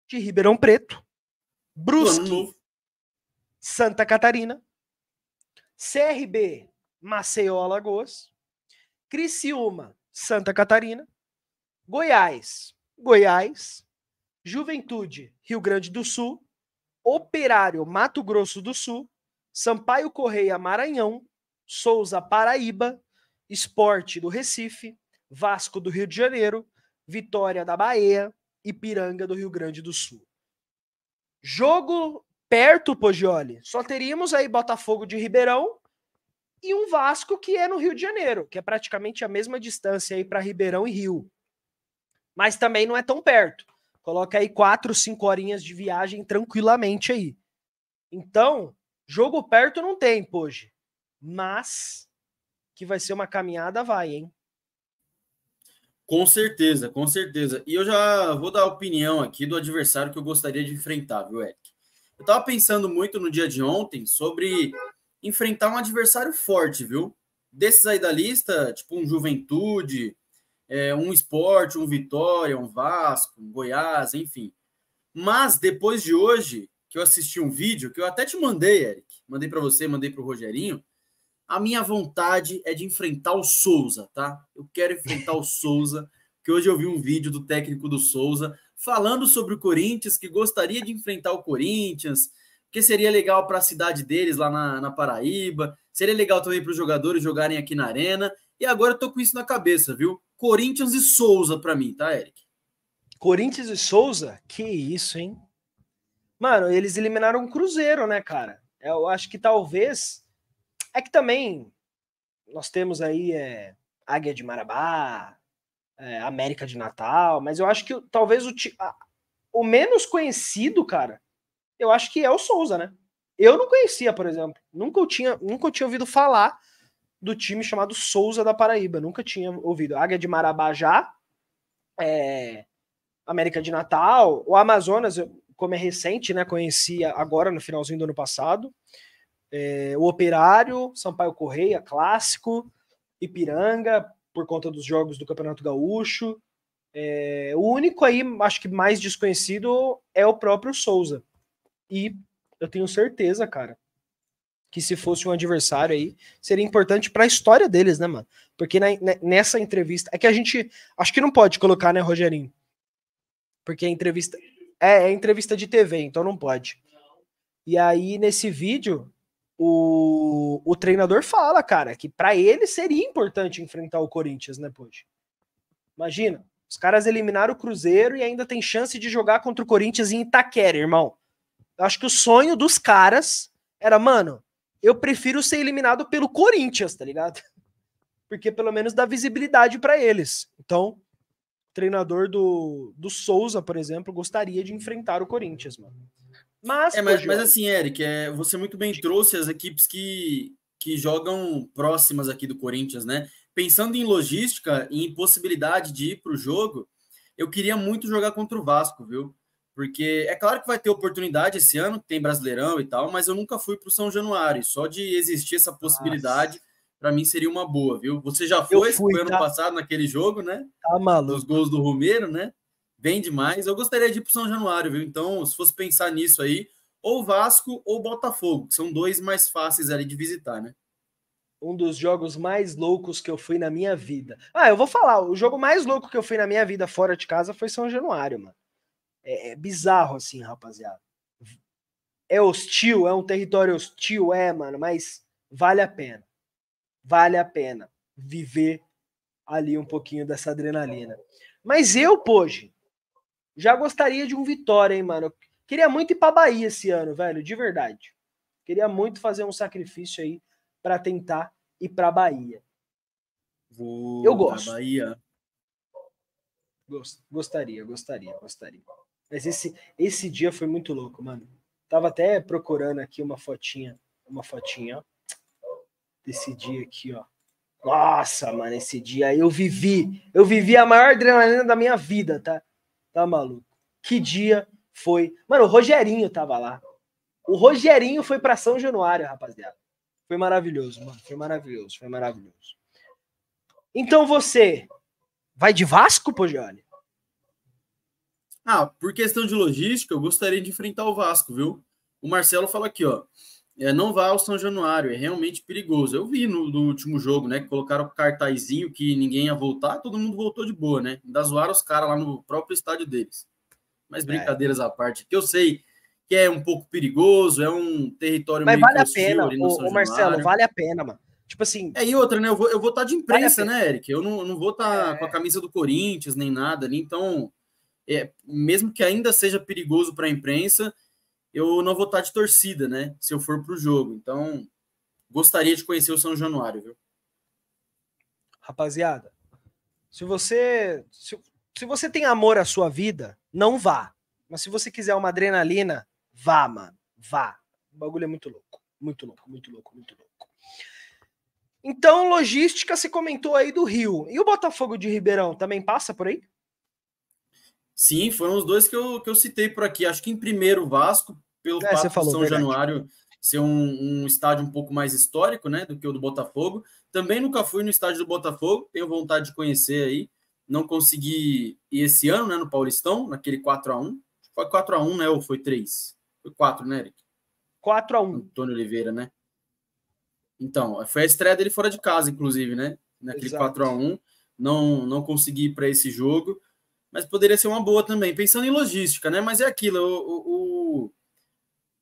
de Ribeirão Preto. Brusque, Santa Catarina. CRB, Maceió, Alagoas, Criciúma, Santa Catarina, Goiás, Goiás, Juventude, Rio Grande do Sul, Operário, Mato Grosso do Sul, Sampaio Correia, Maranhão, Souza, Paraíba, Esporte do Recife, Vasco do Rio de Janeiro, Vitória da Bahia, Ipiranga do Rio Grande do Sul. Jogo perto, Pogioli. Só teríamos aí Botafogo de Ribeirão e um Vasco que é no Rio de Janeiro, que é praticamente a mesma distância aí para Ribeirão e Rio. Mas também não é tão perto. Coloca aí quatro, cinco horinhas de viagem tranquilamente aí. Então, jogo perto não tem hoje. Mas que vai ser uma caminhada, vai, hein? Com certeza, com certeza. E eu já vou dar a opinião aqui do adversário que eu gostaria de enfrentar, viu, Eric? Eu tava pensando muito no dia de ontem sobre enfrentar um adversário forte, viu? Desses aí da lista, tipo um Juventude, é, um Esporte, um Vitória, um Vasco, um Goiás, enfim. Mas depois de hoje, que eu assisti um vídeo, que eu até te mandei, Eric, mandei para você, mandei para o Rogerinho, a minha vontade é de enfrentar o Souza, tá? Eu quero enfrentar o Souza, que hoje eu vi um vídeo do técnico do Souza falando sobre o Corinthians, que gostaria de enfrentar o Corinthians, porque seria legal para a cidade deles lá na, na Paraíba, seria legal também para os jogadores jogarem aqui na Arena. E agora eu tô com isso na cabeça, viu? Corinthians e Souza para mim, tá, Eric? Corinthians e Souza? Que isso, hein? Mano, eles eliminaram o Cruzeiro, né, cara? Eu acho que talvez. É que também nós temos aí é, Águia de Marabá, é, América de Natal, mas eu acho que talvez o, o menos conhecido, cara, eu acho que é o Souza, né? Eu não conhecia, por exemplo. Nunca eu tinha, nunca eu tinha ouvido falar do time chamado Souza da Paraíba. Nunca tinha ouvido. Águia de Marabajá, é, América de Natal, o Amazonas, como é recente, né? Conhecia agora no finalzinho do ano passado. É, o Operário, Sampaio Correia, clássico, Ipiranga, por conta dos jogos do Campeonato Gaúcho. É, o único aí, acho que mais desconhecido, é o próprio Souza. E eu tenho certeza, cara, que se fosse um adversário aí, seria importante para a história deles, né, mano? Porque na, né, nessa entrevista. É que a gente. Acho que não pode colocar, né, Rogerinho? Porque a entrevista. É, é entrevista de TV, então não pode. E aí, nesse vídeo, o, o treinador fala, cara, que para ele seria importante enfrentar o Corinthians, né, Pode? Imagina, os caras eliminaram o Cruzeiro e ainda tem chance de jogar contra o Corinthians em Itaquera, irmão acho que o sonho dos caras era, mano, eu prefiro ser eliminado pelo Corinthians, tá ligado? Porque pelo menos dá visibilidade para eles. Então, o treinador do, do Souza, por exemplo, gostaria de enfrentar o Corinthians, mano. Mas, é, mas, mas assim, Eric, é, você muito bem trouxe as equipes que, que jogam próximas aqui do Corinthians, né? Pensando em logística e em possibilidade de ir para o jogo, eu queria muito jogar contra o Vasco, viu? Porque é claro que vai ter oportunidade esse ano, tem Brasileirão e tal, mas eu nunca fui para o São Januário. Só de existir essa possibilidade, para mim seria uma boa, viu? Você já foi, fui, foi tá... ano passado naquele jogo, né? Tá maluco. Os gols do Romero, né? Bem demais. Eu gostaria de ir para o São Januário, viu? Então, se fosse pensar nisso aí, ou Vasco ou Botafogo, que são dois mais fáceis ali de visitar, né? um dos jogos mais loucos que eu fui na minha vida. Ah, eu vou falar, o jogo mais louco que eu fui na minha vida fora de casa foi São Januário, mano é, é bizarro, assim, rapaziada. É hostil, é um território hostil, é, mano, mas vale a pena. Vale a pena viver ali um pouquinho dessa adrenalina. Mas eu, hoje já gostaria de um Vitória, hein, mano. Eu queria muito ir pra Bahia esse ano, velho, de verdade. Queria muito fazer um sacrifício aí para tentar ir pra Bahia. Vou eu gosto. Bahia. Gost, gostaria, gostaria, gostaria. Mas esse, esse dia foi muito louco, mano. Tava até procurando aqui uma fotinha, uma fotinha, ó, desse dia aqui, ó. Nossa, mano, esse dia eu vivi, eu vivi a maior adrenalina da minha vida, tá? Tá maluco? Que dia foi? Mano, o Rogerinho tava lá. O Rogerinho foi para São Januário, rapaziada. Foi maravilhoso, mano. Foi maravilhoso, foi maravilhoso. Então você vai de Vasco, Pojone? Ah, por questão de logística, eu gostaria de enfrentar o Vasco, viu? O Marcelo fala aqui, ó. É, não vá ao São Januário, é realmente perigoso. Eu vi no, no último jogo, né? Que colocaram o cartazinho que ninguém ia voltar, todo mundo voltou de boa, né? Ainda zoaram os caras lá no próprio estádio deles. Mas é. brincadeiras é. à parte, que eu sei que é um pouco perigoso, é um território Mas meio vale a pena, o, o Marcelo, vale a pena, mano. Tipo assim. É, e outra, né? Eu vou, eu vou estar tá de imprensa, vale né, Eric? Eu não, não vou estar tá é. com a camisa do Corinthians nem nada ali, então é, mesmo que ainda seja perigoso para a imprensa, eu não vou estar de torcida, né? Se eu for para o jogo. Então, gostaria de conhecer o São Januário, viu? Rapaziada, se você se, se você tem amor à sua vida, não vá. Mas se você quiser uma adrenalina, vá, mano, vá. O bagulho é muito louco, muito louco, muito louco, muito louco. Então, logística, se comentou aí do Rio. E o Botafogo de Ribeirão também passa por aí? Sim, foram os dois que eu, que eu citei por aqui. Acho que em primeiro o Vasco, pelo é, fato de São verdade. Januário ser um, um, estádio um pouco mais histórico, né, do que o do Botafogo. Também nunca fui no estádio do Botafogo, tenho vontade de conhecer aí. Não consegui ir esse ano, né, no Paulistão, naquele 4 x 1 Foi 4 x 1 né, ou foi 3? Foi 4, né, Eric? 4 x 1 Antônio Oliveira, né? Então, foi a estreia dele fora de casa, inclusive, né? Naquele Exato. 4 x 1 Não, não consegui ir para esse jogo mas poderia ser uma boa também, pensando em logística, né? Mas é aquilo, o, o,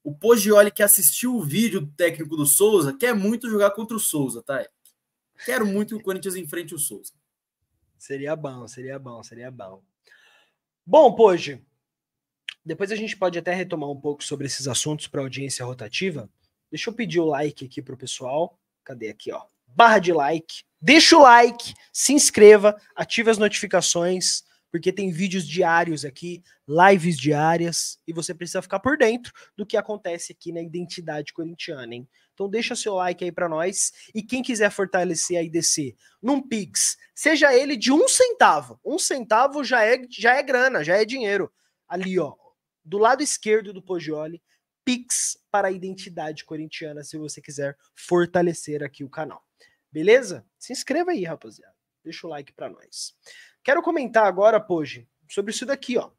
o Poggioli que assistiu o vídeo do técnico do Souza quer muito jogar contra o Souza, tá? Quero muito que o Corinthians enfrente o Souza. Seria bom, seria bom, seria bom. Bom, Poggi, depois a gente pode até retomar um pouco sobre esses assuntos para audiência rotativa. Deixa eu pedir o like aqui pro pessoal. Cadê aqui, ó? Barra de like. Deixa o like, se inscreva, ative as notificações porque tem vídeos diários aqui, lives diárias, e você precisa ficar por dentro do que acontece aqui na identidade corintiana, hein? Então deixa seu like aí para nós. E quem quiser fortalecer a IDC num Pix, seja ele de um centavo. Um centavo já é, já é grana, já é dinheiro. Ali, ó, do lado esquerdo do Poggioli, Pix para a identidade corintiana, se você quiser fortalecer aqui o canal. Beleza? Se inscreva aí, rapaziada. Deixa o like para nós. Quero comentar agora, Poge, sobre isso daqui, ó.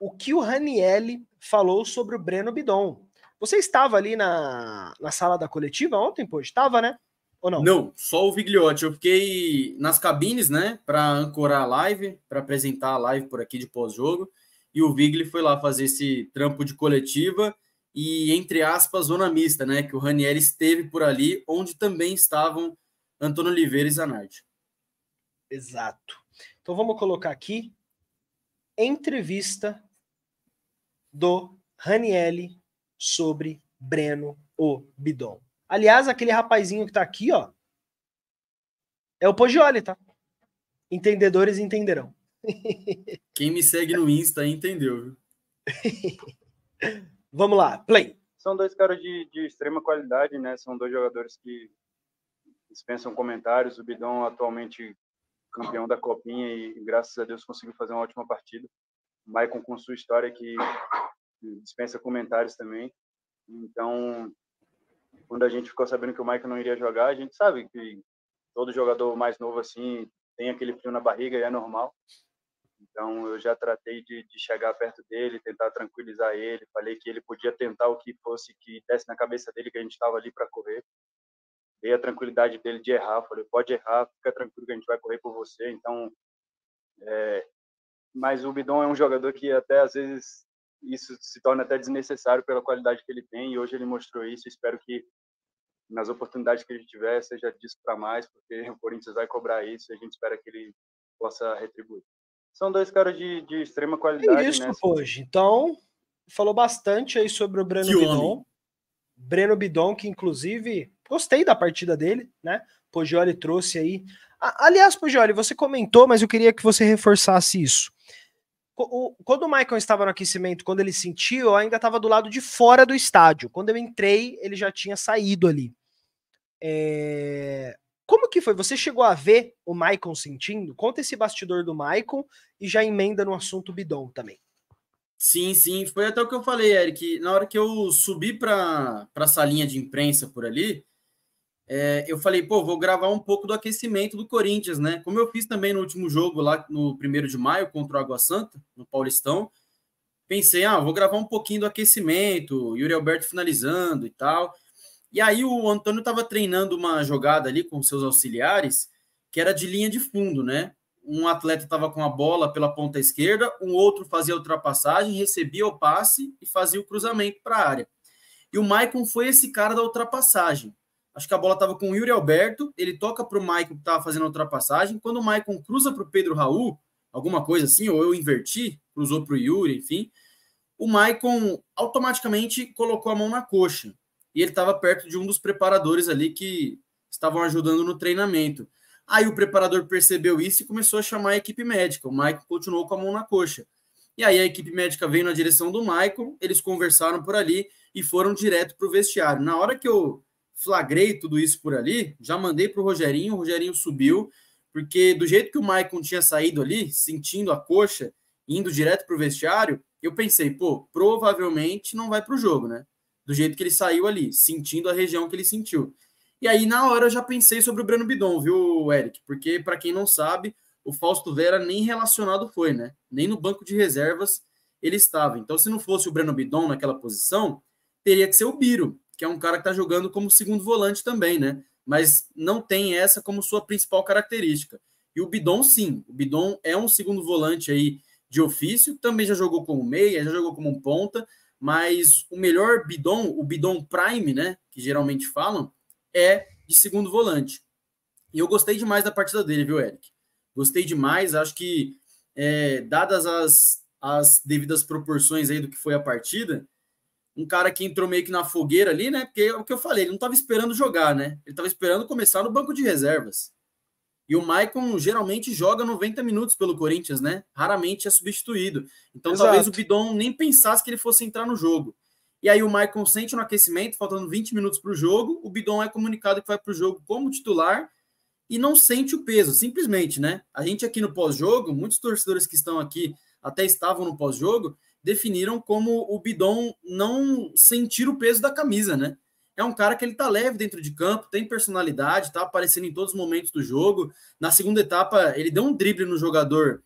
O que o Ranielli falou sobre o Breno Bidon. Você estava ali na, na sala da coletiva ontem, Poge? Estava, né? Ou não? Não, só o Vigliotti. Eu fiquei nas cabines, né, para ancorar a live, para apresentar a live por aqui de pós-jogo. E o Vigli foi lá fazer esse trampo de coletiva e, entre aspas, zona mista, né? Que o Ranieri esteve por ali, onde também estavam Antônio Oliveira e Zanardi. Exato. Então vamos colocar aqui entrevista do Ranielli sobre Breno o Bidon. Aliás, aquele rapazinho que tá aqui, ó, é o Poggioli, tá? Entendedores entenderão. Quem me segue no Insta entendeu, viu? Vamos lá, play. São dois caras de, de extrema qualidade, né? São dois jogadores que dispensam comentários. O Bidon atualmente campeão da Copinha e, graças a Deus, conseguiu fazer uma ótima partida. Maicon com sua história que dispensa comentários também. Então, quando a gente ficou sabendo que o Maicon não iria jogar, a gente sabe que todo jogador mais novo assim tem aquele frio na barriga e é normal. Então, eu já tratei de, de chegar perto dele, tentar tranquilizar ele. Falei que ele podia tentar o que fosse que desse na cabeça dele, que a gente estava ali para correr e a tranquilidade dele de errar. falei, pode errar, fica tranquilo que a gente vai correr por você. Então, é... mas o Bidon é um jogador que até às vezes isso se torna até desnecessário pela qualidade que ele tem e hoje ele mostrou isso. Espero que nas oportunidades que ele tiver seja disso para mais, porque o Corinthians vai cobrar isso e a gente espera que ele possa retribuir. São dois caras de, de extrema qualidade. É isso, né? hoje. Então, falou bastante aí sobre o Breno que Bidon. Homem. Breno Bidon, que inclusive gostei da partida dele, né? Poggioli trouxe aí. Aliás, Poggioli, você comentou, mas eu queria que você reforçasse isso. Quando o Michael estava no aquecimento, quando ele sentiu, eu ainda estava do lado de fora do estádio. Quando eu entrei, ele já tinha saído ali. É... Como que foi? Você chegou a ver o Michael sentindo? Conta esse bastidor do Michael e já emenda no assunto Bidon também. Sim, sim. Foi até o que eu falei, Eric. Na hora que eu subi para a salinha de imprensa por ali, é, eu falei, pô, vou gravar um pouco do aquecimento do Corinthians, né? Como eu fiz também no último jogo, lá no primeiro de maio, contra o Água Santa, no Paulistão. Pensei, ah, vou gravar um pouquinho do aquecimento, Yuri Alberto finalizando e tal. E aí o Antônio estava treinando uma jogada ali com seus auxiliares, que era de linha de fundo, né? um atleta estava com a bola pela ponta esquerda, um outro fazia a ultrapassagem, recebia o passe e fazia o cruzamento para a área. E o Maicon foi esse cara da ultrapassagem. Acho que a bola estava com o Yuri Alberto, ele toca para o Maicon que estava fazendo a ultrapassagem. Quando o Maicon cruza para o Pedro Raul, alguma coisa assim, ou eu inverti, cruzou para o Yuri, enfim, o Maicon automaticamente colocou a mão na coxa. E ele estava perto de um dos preparadores ali que estavam ajudando no treinamento. Aí o preparador percebeu isso e começou a chamar a equipe médica. O Michael continuou com a mão na coxa. E aí a equipe médica veio na direção do Michael, eles conversaram por ali e foram direto para o vestiário. Na hora que eu flagrei tudo isso por ali, já mandei para o Rogerinho, o Rogerinho subiu, porque do jeito que o Michael tinha saído ali, sentindo a coxa, indo direto para o vestiário, eu pensei, pô, provavelmente não vai para o jogo, né? Do jeito que ele saiu ali, sentindo a região que ele sentiu. E aí, na hora, eu já pensei sobre o Breno Bidon, viu, Eric? Porque, para quem não sabe, o Fausto Vera nem relacionado foi, né? Nem no banco de reservas ele estava. Então, se não fosse o Breno Bidon naquela posição, teria que ser o Biro, que é um cara que está jogando como segundo volante também, né? Mas não tem essa como sua principal característica. E o Bidon, sim. O Bidon é um segundo volante aí de ofício, também já jogou como meia, já jogou como um ponta, mas o melhor Bidon, o Bidon Prime, né? Que geralmente falam, é de segundo volante. E eu gostei demais da partida dele, viu, Eric? Gostei demais, acho que é, dadas as, as devidas proporções aí do que foi a partida, um cara que entrou meio que na fogueira ali, né? Porque é o que eu falei, ele não estava esperando jogar, né? Ele estava esperando começar no banco de reservas. E o Maicon geralmente joga 90 minutos pelo Corinthians, né? Raramente é substituído. Então Exato. talvez o Bidon nem pensasse que ele fosse entrar no jogo. E aí o Maicon sente no aquecimento, faltando 20 minutos para o jogo, o Bidon é comunicado que vai para o jogo como titular e não sente o peso, simplesmente, né? A gente aqui no pós-jogo, muitos torcedores que estão aqui até estavam no pós-jogo, definiram como o Bidon não sentir o peso da camisa, né? É um cara que ele tá leve dentro de campo, tem personalidade, tá aparecendo em todos os momentos do jogo. Na segunda etapa, ele deu um drible no jogador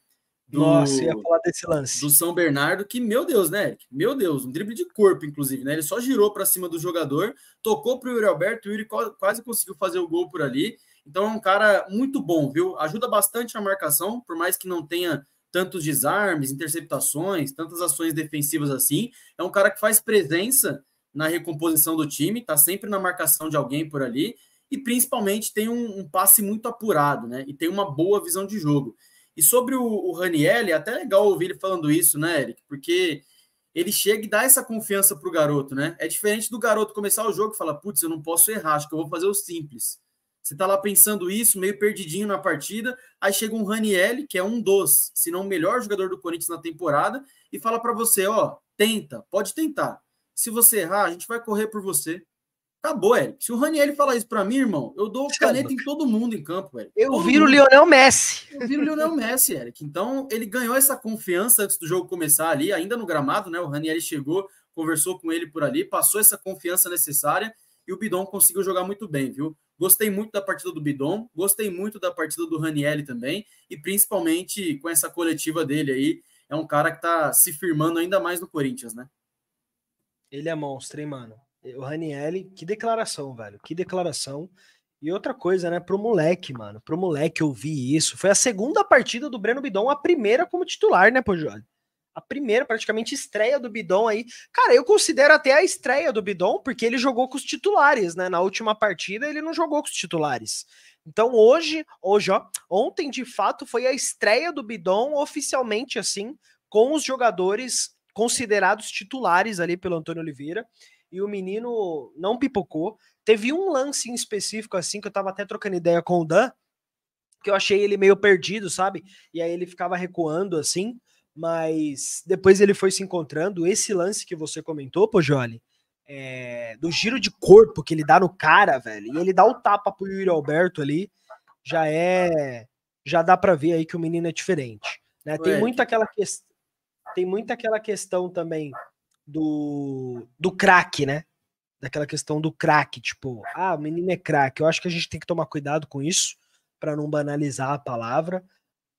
do, Nossa, ia falar desse lance. Do São Bernardo, que, meu Deus, né, Eric? Meu Deus, um drible de corpo, inclusive, né? Ele só girou para cima do jogador, tocou para o Yuri Alberto, o Yuri quase conseguiu fazer o gol por ali. Então é um cara muito bom, viu? Ajuda bastante a marcação, por mais que não tenha tantos desarmes, interceptações, tantas ações defensivas assim. É um cara que faz presença na recomposição do time, tá sempre na marcação de alguém por ali e principalmente tem um, um, passe muito apurado, né? E tem uma boa visão de jogo. E sobre o, o Raniel, até é legal ouvir ele falando isso, né, Eric? Porque ele chega e dá essa confiança para o garoto, né? É diferente do garoto começar o jogo e falar, putz, eu não posso errar, acho que eu vou fazer o simples. Você está lá pensando isso, meio perdidinho na partida, aí chega um Raniel, que é um dos, se não o melhor jogador do Corinthians na temporada, e fala para você, ó, tenta, pode tentar. Se você errar, a gente vai correr por você. Acabou, Eric. Se o Raniel falar isso para mim, irmão, eu dou caneta em todo mundo em campo, Eric. Eu todo viro o Lionel Messi. Eu viro o Lionel Messi, Eric. Então, ele ganhou essa confiança antes do jogo começar ali, ainda no gramado, né? O Raniel chegou, conversou com ele por ali, passou essa confiança necessária e o Bidon conseguiu jogar muito bem, viu? Gostei muito da partida do Bidon, gostei muito da partida do Raniel também, e principalmente com essa coletiva dele aí. É um cara que tá se firmando ainda mais no Corinthians, né? Ele é monstro, hein, mano? O Ranielli, que declaração, velho. Que declaração. E outra coisa, né? Pro moleque, mano. Pro moleque ouvir isso. Foi a segunda partida do Breno Bidon, a primeira como titular, né, Pojoli? A primeira, praticamente, estreia do Bidon aí. Cara, eu considero até a estreia do Bidon, porque ele jogou com os titulares, né? Na última partida, ele não jogou com os titulares. Então, hoje, hoje, ó, ontem, de fato, foi a estreia do Bidon, oficialmente, assim, com os jogadores considerados titulares ali pelo Antônio Oliveira e o menino não pipocou. Teve um lance em específico, assim, que eu tava até trocando ideia com o Dan, que eu achei ele meio perdido, sabe? E aí ele ficava recuando, assim, mas depois ele foi se encontrando. Esse lance que você comentou, Pojoli, é, do giro de corpo que ele dá no cara, velho, e ele dá o tapa pro Yuri Alberto ali, já é. Já dá pra ver aí que o menino é diferente. Né? Tem, muito aquela que... tem muita aquela questão também do, do craque né? Daquela questão do craque tipo, ah, o menino é craque Eu acho que a gente tem que tomar cuidado com isso para não banalizar a palavra.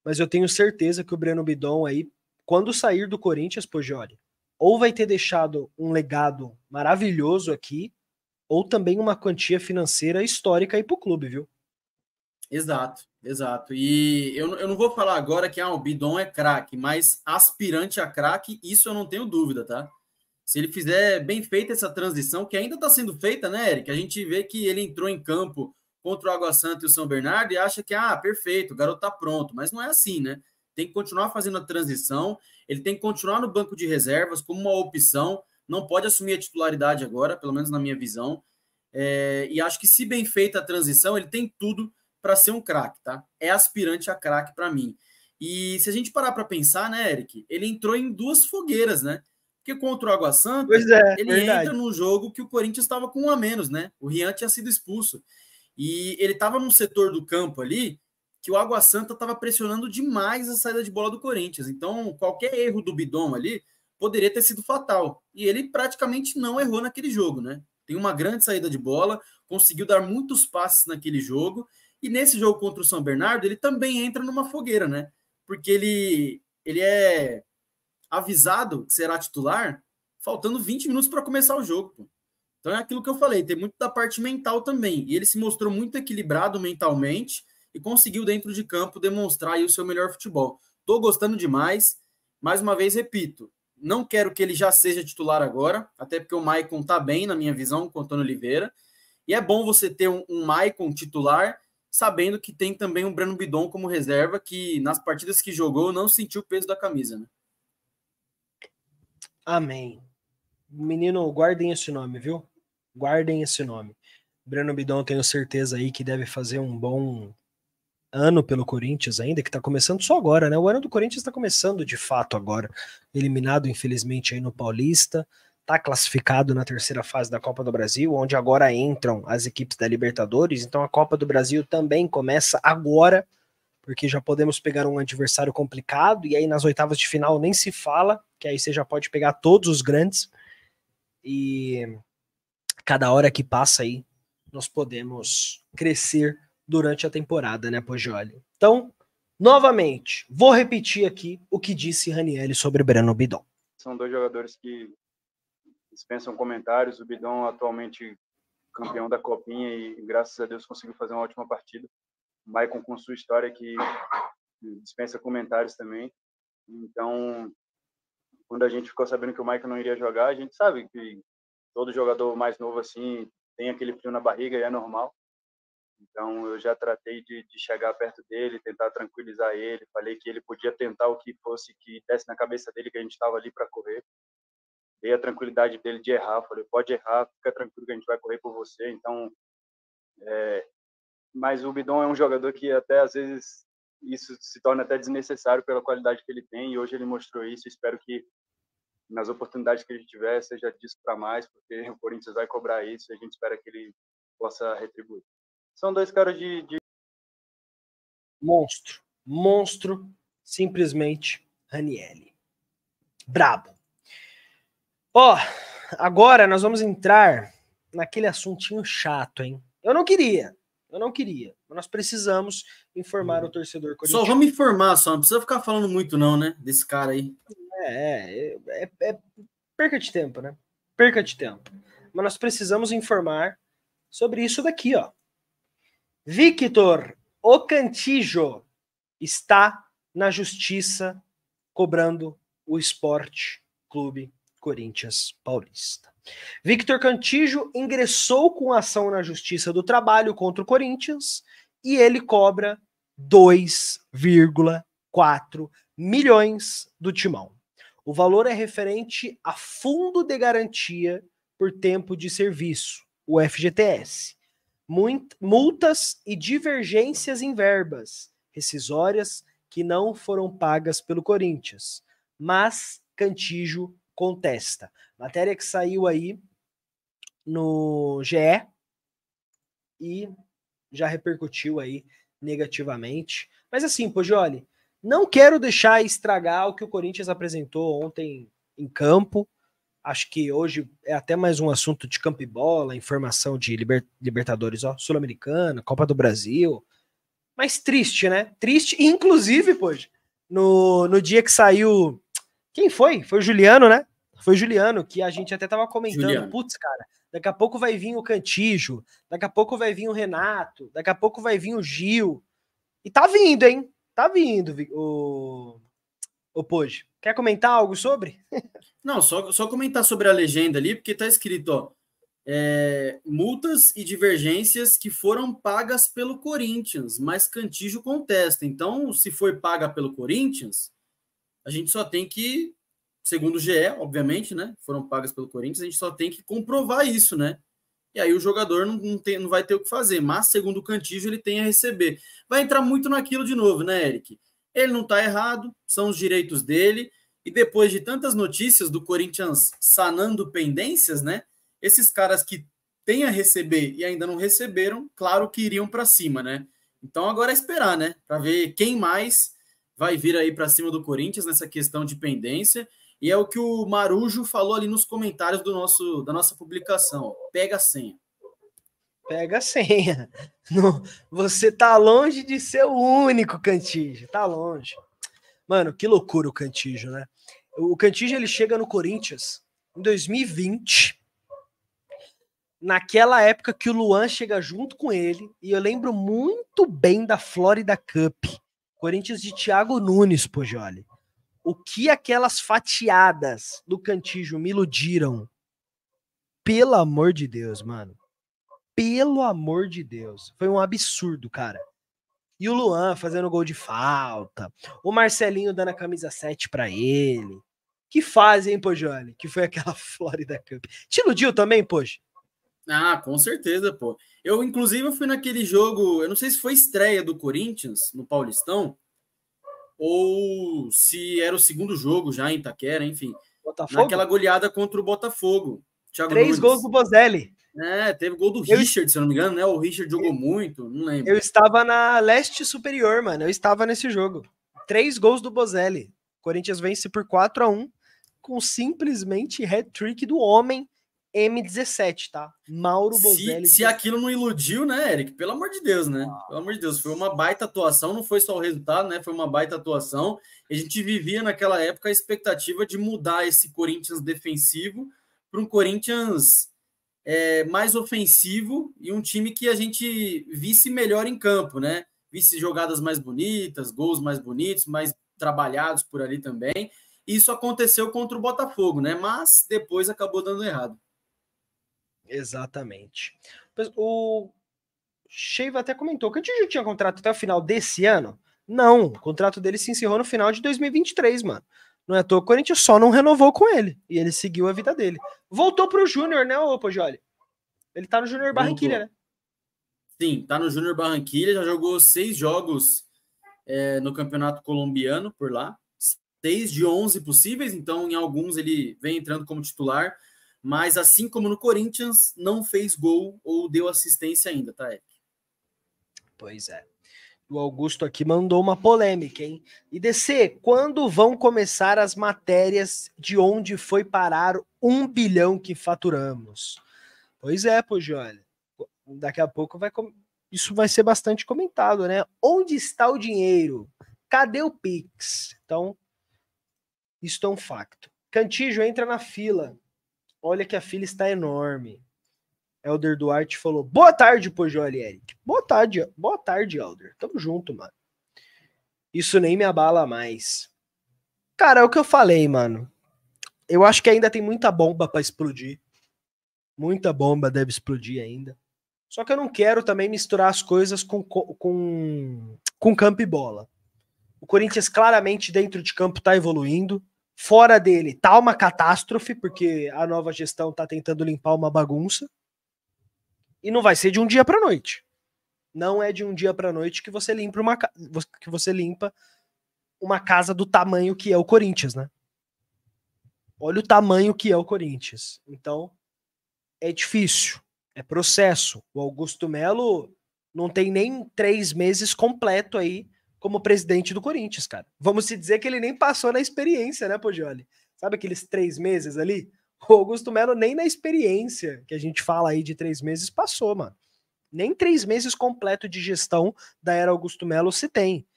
Mas eu tenho certeza que o Breno Bidon aí, quando sair do Corinthians, Poggioli, ou vai ter deixado um legado maravilhoso aqui, ou também uma quantia financeira histórica aí pro clube, viu? Exato, exato. E eu, eu não vou falar agora que ah, o Bidon é craque, mas aspirante a craque, isso eu não tenho dúvida, tá? se ele fizer bem feita essa transição, que ainda está sendo feita, né, Eric? A gente vê que ele entrou em campo contra o Água Santa e o São Bernardo e acha que, ah, perfeito, o garoto tá pronto. Mas não é assim, né? Tem que continuar fazendo a transição, ele tem que continuar no banco de reservas como uma opção, não pode assumir a titularidade agora, pelo menos na minha visão. É, e acho que, se bem feita a transição, ele tem tudo para ser um craque, tá? É aspirante a craque para mim. E se a gente parar para pensar, né, Eric? Ele entrou em duas fogueiras, né? Porque contra o Água Santa, é, ele verdade. entra num jogo que o Corinthians estava com um a menos, né? O Rian tinha sido expulso. E ele estava num setor do campo ali que o Água Santa estava pressionando demais a saída de bola do Corinthians. Então, qualquer erro do Bidom ali poderia ter sido fatal. E ele praticamente não errou naquele jogo, né? Tem uma grande saída de bola, conseguiu dar muitos passes naquele jogo. E nesse jogo contra o São Bernardo, ele também entra numa fogueira, né? Porque ele, ele é avisado que será titular, faltando 20 minutos para começar o jogo. Pô. Então é aquilo que eu falei, tem muito da parte mental também. E ele se mostrou muito equilibrado mentalmente e conseguiu dentro de campo demonstrar o seu melhor futebol. Tô gostando demais. Mais uma vez repito, não quero que ele já seja titular agora, até porque o Maicon tá bem na minha visão com o Antônio Oliveira. E é bom você ter um, um Maicon titular, sabendo que tem também um Breno Bidon como reserva, que nas partidas que jogou não sentiu o peso da camisa, né? Amém. Menino, guardem esse nome, viu? Guardem esse nome. Breno Bidon, tenho certeza aí que deve fazer um bom ano pelo Corinthians ainda, que tá começando só agora, né? O ano do Corinthians tá começando de fato agora. Eliminado, infelizmente, aí no Paulista. Tá classificado na terceira fase da Copa do Brasil, onde agora entram as equipes da Libertadores. Então a Copa do Brasil também começa agora porque já podemos pegar um adversário complicado, e aí nas oitavas de final nem se fala, que aí você já pode pegar todos os grandes. E cada hora que passa aí, nós podemos crescer durante a temporada, né, Pojoli? Então, novamente, vou repetir aqui o que disse Raniel sobre Breno Bidon. São dois jogadores que dispensam comentários. O Bidon atualmente campeão da Copinha e graças a Deus conseguiu fazer uma ótima partida. Maicon com sua história que dispensa comentários também. Então, quando a gente ficou sabendo que o Maicon não iria jogar, a gente sabe que todo jogador mais novo assim tem aquele frio na barriga e é normal. Então, eu já tratei de, de chegar perto dele, tentar tranquilizar ele. Falei que ele podia tentar o que fosse que desse na cabeça dele que a gente estava ali para correr. Dei a tranquilidade dele de errar. Falei, pode errar, fica tranquilo que a gente vai correr por você. Então, é, mas o Bidon é um jogador que até às vezes isso se torna até desnecessário pela qualidade que ele tem e hoje ele mostrou isso. Espero que nas oportunidades que ele tiver seja disso para mais, porque o Corinthians vai cobrar isso e a gente espera que ele possa retribuir. São dois caras de, de... monstro, monstro, simplesmente Ranielli. Brabo. Ó, oh, agora nós vamos entrar naquele assuntinho chato, hein? Eu não queria, eu não queria, mas nós precisamos informar uhum. o torcedor corintiano. Só vamos informar, só não precisa ficar falando muito, não, né? Desse cara aí. É, é, é, é perca de tempo, né? Perca de tempo. Mas nós precisamos informar sobre isso daqui, ó. Victor Ocantijo está na justiça cobrando o Esporte Clube Corinthians Paulista. Victor Cantijo ingressou com ação na Justiça do Trabalho contra o Corinthians e ele cobra 2,4 milhões do timão. O valor é referente a fundo de garantia por tempo de serviço, o FGTS, multas e divergências em verbas rescisórias que não foram pagas pelo Corinthians. Mas Cantijo contesta. Matéria que saiu aí no GE e já repercutiu aí negativamente. Mas assim, Poggioli, não quero deixar estragar o que o Corinthians apresentou ontem em campo. Acho que hoje é até mais um assunto de campo e bola, informação de liber, Libertadores, Sul-Americana, Copa do Brasil. Mas triste, né? Triste, inclusive, pois, no, no dia que saiu. Quem foi? Foi o Juliano, né? Foi o Juliano que a gente até tava comentando, putz, cara, daqui a pouco vai vir o Cantijo, daqui a pouco vai vir o Renato, daqui a pouco vai vir o Gil. E tá vindo, hein? Tá vindo o o Quer comentar algo sobre? Não, só, só comentar sobre a legenda ali, porque tá escrito, ó, é, multas e divergências que foram pagas pelo Corinthians, mas Cantijo contesta. Então, se foi paga pelo Corinthians, a gente só tem que segundo o GE, obviamente, né? Foram pagas pelo Corinthians, a gente só tem que comprovar isso, né? E aí o jogador não, tem, não vai ter o que fazer, mas segundo o Cantígio, ele tem a receber. Vai entrar muito naquilo de novo, né, Eric? Ele não está errado, são os direitos dele. E depois de tantas notícias do Corinthians sanando pendências, né? Esses caras que têm a receber e ainda não receberam, claro que iriam para cima, né? Então agora é esperar, né? Para ver quem mais vai vir aí para cima do Corinthians nessa questão de pendência. E é o que o Marujo falou ali nos comentários do nosso, da nossa publicação. Pega a senha. Pega a senha. Não, você tá longe de ser o único Cantijo. Tá longe. Mano, que loucura o Cantijo, né? O Cantijo ele chega no Corinthians em 2020. Naquela época que o Luan chega junto com ele, e eu lembro muito bem da Florida Cup, Corinthians de Thiago Nunes, Pojoli o que aquelas fatiadas do Cantijo me iludiram. Pelo amor de Deus, mano. Pelo amor de Deus. Foi um absurdo, cara. E o Luan fazendo gol de falta. O Marcelinho dando a camisa 7 para ele. Que fase, hein, Pojone? Que foi aquela Florida Cup. Te iludiu também, Poxa? Ah, com certeza, pô. Eu, inclusive, fui naquele jogo, eu não sei se foi estreia do Corinthians, no Paulistão, ou se era o segundo jogo já em Itaquera, enfim. Botafogo? Naquela goleada contra o Botafogo. Thiago Três Nunes. gols do Bozelli. É, teve gol do eu... Richard, se não me engano, né? O Richard jogou eu... muito, não lembro. Eu estava na leste superior, mano. Eu estava nesse jogo. Três gols do Bozelli. O Corinthians vence por 4 a 1 com simplesmente hat-trick do homem M17, tá? Mauro Bozelli. Se, aquilo não iludiu, né, Eric? Pelo amor de Deus, né? Ah. Pelo amor de Deus, foi uma baita atuação, não foi só o resultado, né? Foi uma baita atuação. A gente vivia naquela época a expectativa de mudar esse Corinthians defensivo para um Corinthians é, mais ofensivo e um time que a gente visse melhor em campo, né? Visse jogadas mais bonitas, gols mais bonitos, mais trabalhados por ali também. Isso aconteceu contra o Botafogo, né? Mas depois acabou dando errado. Exatamente. O Sheiva até comentou que o Tiju tinha contrato até o final desse ano. Não, o contrato dele se encerrou no final de 2023, mano. Não é à toa, o Corinthians só não renovou com ele. E ele seguiu a vida dele. Voltou pro Júnior, né, Opa, Jolie Ele tá no Júnior Barranquilha, né? Sim, tá no Júnior Barranquilha, já jogou seis jogos é, no Campeonato Colombiano por lá. Seis de onze possíveis, então em alguns ele vem entrando como titular mas assim como no Corinthians, não fez gol ou deu assistência ainda, tá, Eric? Pois é. O Augusto aqui mandou uma polêmica, hein? E DC, quando vão começar as matérias de onde foi parar um bilhão que faturamos? Pois é, Pujol. Daqui a pouco vai com... isso vai ser bastante comentado, né? Onde está o dinheiro? Cadê o Pix? Então, isso é um facto. Cantijo entra na fila. Olha que a fila está enorme. Elder Duarte falou: Boa tarde, Pojol e Eric. Boa tarde, boa tarde, Elder. Tamo junto, mano. Isso nem me abala mais. Cara, é o que eu falei, mano. Eu acho que ainda tem muita bomba para explodir. Muita bomba deve explodir ainda. Só que eu não quero também misturar as coisas com, com, com campo e bola. O Corinthians claramente dentro de campo tá evoluindo. Fora dele, tá uma catástrofe, porque a nova gestão tá tentando limpar uma bagunça. E não vai ser de um dia para noite. Não é de um dia para noite que você limpa uma que você limpa uma casa do tamanho que é o Corinthians, né? Olha o tamanho que é o Corinthians. Então, é difícil, é processo. O Augusto Melo não tem nem três meses completo aí como presidente do Corinthians, cara. Vamos se dizer que ele nem passou na experiência, né, Poggioli? Sabe aqueles três meses ali? O Augusto Melo nem na experiência que a gente fala aí de três meses passou, mano. Nem três meses completo de gestão da era Augusto Melo se tem.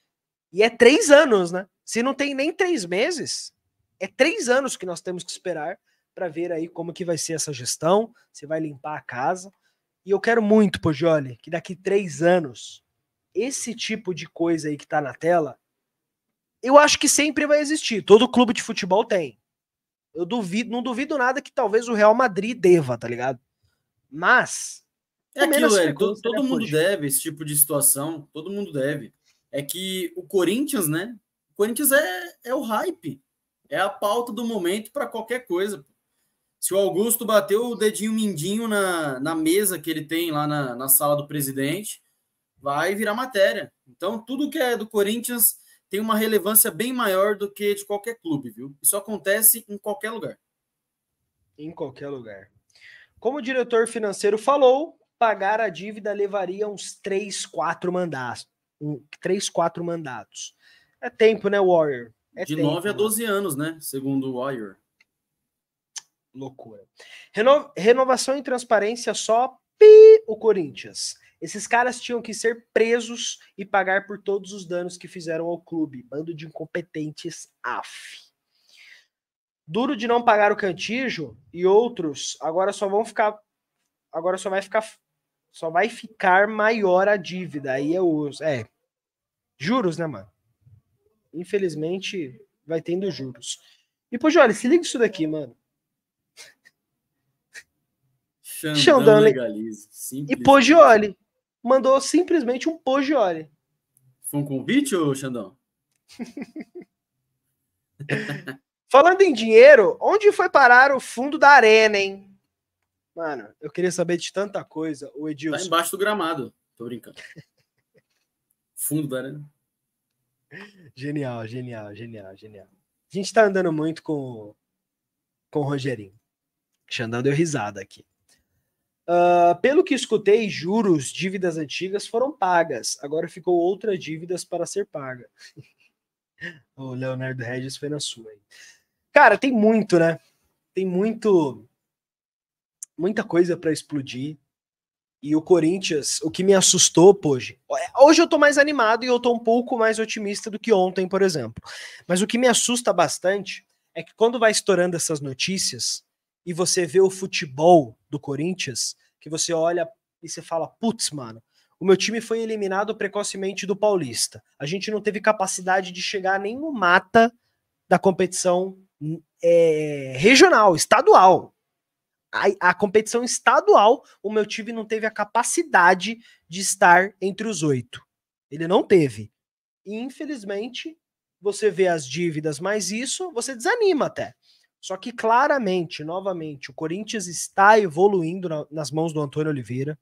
E é três anos, né? Se não tem nem três meses, é três anos que nós temos que esperar para ver aí como que vai ser essa gestão, se vai limpar a casa. E eu quero muito, Pojoli, que daqui três anos esse tipo de coisa aí que tá na tela, eu acho que sempre vai existir. Todo clube de futebol tem. Eu duvido, não duvido nada que talvez o Real Madrid deva, tá ligado? Mas. É aquilo, é, todo, todo né, mundo hoje. deve esse tipo de situação, todo mundo deve. É que o Corinthians, né? O Corinthians é, é o hype, é a pauta do momento para qualquer coisa. Se o Augusto bateu o dedinho mindinho na, na mesa que ele tem lá na, na sala do presidente, vai virar matéria. Então, tudo que é do Corinthians tem uma relevância bem maior do que de qualquer clube, viu? Isso acontece em qualquer lugar. Em qualquer lugar. Como o diretor financeiro falou, pagar a dívida levaria uns 3, 4 mandatos. Um, três quatro mandatos. É tempo, né, Warrior? É de 9 a 12 né? anos, né? Segundo o Warrior. Loucura. Reno... Renovação e transparência só pi, o Corinthians. Esses caras tinham que ser presos e pagar por todos os danos que fizeram ao clube. Bando de incompetentes af. Duro de não pagar o cantijo e outros agora só vão ficar. Agora só vai ficar. Só vai ficar maior a dívida. Aí é os. É. Juros, né, mano? Infelizmente, vai tendo juros. E, pô, olha, se liga isso daqui, mano. Xandão, Xandão legaliza. E Poggioli mandou simplesmente um Poggioli. Foi um convite, ô Xandão? Falando em dinheiro, onde foi parar o fundo da arena, hein? Mano, eu queria saber de tanta coisa, o Edilson. Tá embaixo do gramado, tô brincando. fundo da arena. Genial, genial, genial, genial. A gente tá andando muito com, com o Rogerinho. Xandão deu risada aqui. Ah, pelo que escutei, juros, dívidas antigas foram pagas. Agora ficou outra dívidas para ser paga. o Leonardo Regis foi na sua. Cara, tem muito, né? Tem muito, muita coisa para explodir. E o Corinthians, o que me assustou hoje. Hoje eu tô mais animado e eu tô um pouco mais otimista do que ontem, por exemplo. Mas o que me assusta bastante é que quando vai estourando essas notícias e você vê o futebol do Corinthians, que você olha e você fala, putz, mano, o meu time foi eliminado precocemente do Paulista. A gente não teve capacidade de chegar nem no mata da competição é, regional, estadual. A, a, competição estadual, o meu time não teve a capacidade de estar entre os oito. Ele não teve. E, infelizmente, você vê as dívidas mas isso, você desanima até. Só que claramente, novamente, o Corinthians está evoluindo na, nas mãos do Antônio Oliveira.